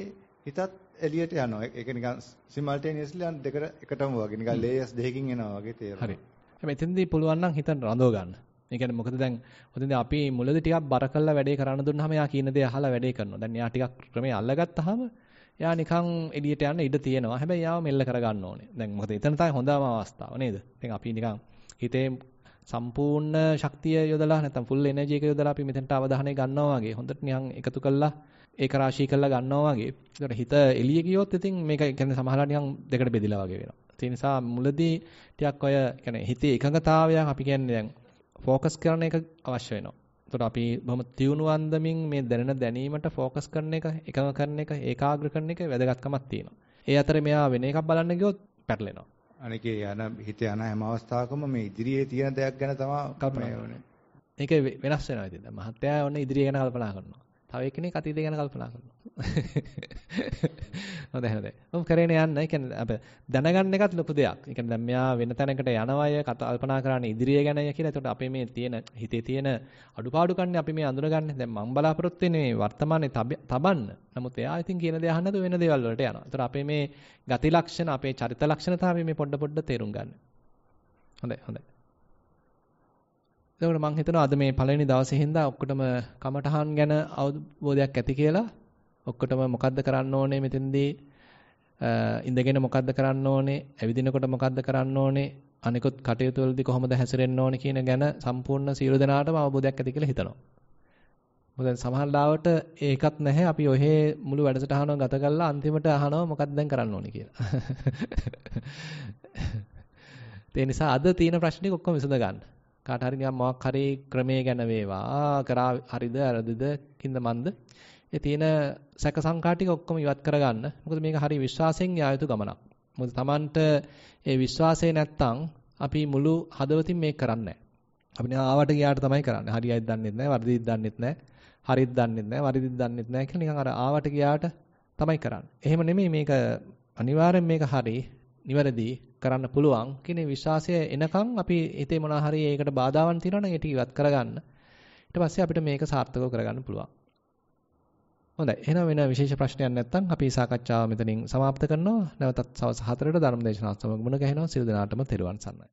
[SPEAKER 3] හිතත් එළියට යනවා. ඒක නිකන් simultaneously අන් දෙකට එකටම වගේ නිකන් layers දෙකකින් එනවා වගේ තේරෙනවා. හරි.
[SPEAKER 1] හැබැයි එතෙන්දී පුළුවන් නම් හිතන රඳව ගන්න. ඒ කියන්නේ මොකද දැන් ඔතනදී අපි මුලදී ටිකක් බර කළා වැඩේ කරන්න දුන්නාම එයා කියන දේ අහලා වැඩේ කරනවා. දැන් එයා ටිකක් ක්‍රමයේ අල්ලගත්තාම එයා නිකන් එළියට යන්න ඉඩ තියෙනවා. හැබැයි එයාව මෙල්ල කරගන්න ඕනේ. දැන් මොකද එතන තමයි හොඳම අවස්ථාව නේද? දැන් අපි නිකන් හිතේ සම්පූර්ණ ශක්තිය යොදලා නැත්නම් ෆුල් එනර්ජි එක යොදලා අපි මෙතෙන්ට අවධානය ගන්නවා වගේ හොඳට නිකන් එකතු කළා ඒක රාශී කළා ගන්නවා වගේ. ඒකට හිත එළිය ගියොත් ඉතින් මේක කියන්නේ සමහරවිට නිකන් දෙකට බෙදිලා වගේ වෙනවා. ඒ නිසා මුලදී ටිකක් ඔය කියන්නේ හිතේ එකඟතාවයක් අපි කියන්නේ දැන් ફોકસ කරන එක අවශ්‍ය වෙනවා. එතකොට අපි බොහොම තියුණු අන්දමින් මේ දැනෙන දැනීමට ફોકસ කරන එක, එකඟ කරන එක, ඒකාග්‍ර කරන එක වැදගත්කමක් තියෙනවා. ඒ අතරේ මෙයා වෙන එකක් බලන්න ගියොත්
[SPEAKER 3] පැටලෙනවා. අනිකේ යන හිත යන හැම අවස්ථාවකම මේ ඉදිරියේ තියෙන දෙයක් ගැන තමයි කල්පනා කරන්නේ. මේක
[SPEAKER 1] වෙනස් වෙනවා ඉතින්. මහත්තයා ඔන්න ඉදිරිය ගැන කල්පනා කරනවා. තව එක්කෙනෙක් අතීතය ගැන කල්පනා කරනවා. හොඳයි හොඳයි. ඔම් කරේන යන්න. ඒ කියන්නේ අප දැනගන්න එකත් ලොකු දෙයක්. ඒ කියන්නේ දැන් මෙයා වෙන තැනකට යනවය කල්පනා කරන්නේ ඉදිරිය ගැනය කියලා. එතකොට අපේ මේ තියෙන හිතේ තියෙන අඩුපාඩුකම්නේ අපි මේ අඳුනගන්නේ. දැන් මම බලාපොරොත්තු වෙන්නේ මේ වර්තමානයේ තබන්න. නමුත් එයා ඉතින් කියන දේ අහන්නද වෙන දේවල් වලට යනවා. එතකොට අපේ මේ ගති ලක්ෂණ, අපේ චරිත ලක්ෂණ තමයි මේ පොඩ පොඩ තේරුම් ගන්න. හොඳයි හොඳයි. එතකොට මම හිතනවා අද මේ පළවෙනි දවසේ හින්දා ඔක්කොටම කමටහන් ගැන අවබෝධයක් ඇති කියලා ඔක්කොටම මොකද්ද කරන්න ඕනේ මෙතෙන්දී ඉඳගෙන මොකද්ද කරන්න ඕනේ ඇවිදිනකොට මොකද්ද කරන්න ඕනේ අනිකුත් කටයුතු වලදී කොහොමද හැසිරෙන්න ඕනේ කියන ගැන සම්පූර්ණ සියලු දෙනාටම අවබෝධයක් ඇති කියලා හිතනවා. මොකද දැන් සමහර ලාවට ඒකත් නැහැ අපි ඔහෙ මුළු වැඩසටහනම ගත කරලා අන්තිමට අහනවා මොකක්ද දැන් කරන්න ඕනේ කියලා. ඒ නිසා අද තියෙන ප්‍රශ්නේ ඔක්කොම විසඳ ගන්න. කාට හරි නිකන් මොකක් හරි ක්‍රමයේ ගැන වේවා කරා හරිද අරදිද කින්ද මන්ද ඒ තියෙන සැක සංකා ටික ඔක්කොම ඉවත් කරගන්න මොකද මේක හරි විශ්වාසයෙන් යා යුතු ගමනක් මොකද Tamanට ඒ විශ්වාසය නැත්තම් අපි මුළු හදවතින් මේක කරන්නේ අපි නේ ආවට ගියාට තමයි කරන්නේ හරියයිද දන්නෙත් නැහැ වරදිද දන්නෙත් නැහැ හරිද දන්නෙත් නැහැ වරදිද දන්නෙත් නැහැ කියලා නිකන් අර ආවට ගියාට තමයි කරන්නේ එහෙම නෙමෙයි මේක අනිවාර්යෙන් මේක හරි නිවැරදි කරන්න පුළුවන් කියන විශ්වාසය එනකන් අපි හිතේ මොනවා හරි ඒකට බාධාවන් තියෙනවා නම් ඒක ඉවත් කරගන්න. ඊට පස්සේ අපිට මේක සාර්ථකව කරගන්න පුළුවන්. හොඳයි. එහෙනම් වෙන විශේෂ ප්‍රශ්නයක් නැත්නම් අපි සාකච්ඡාව මෙතනින් સમાપ્ત කරනවා. නැවතත් සවස් 4ට ධර්මදේශනා සමග මුණ ගැහෙනවා. සිල් දනාටම තෙරුවන් සරණයි.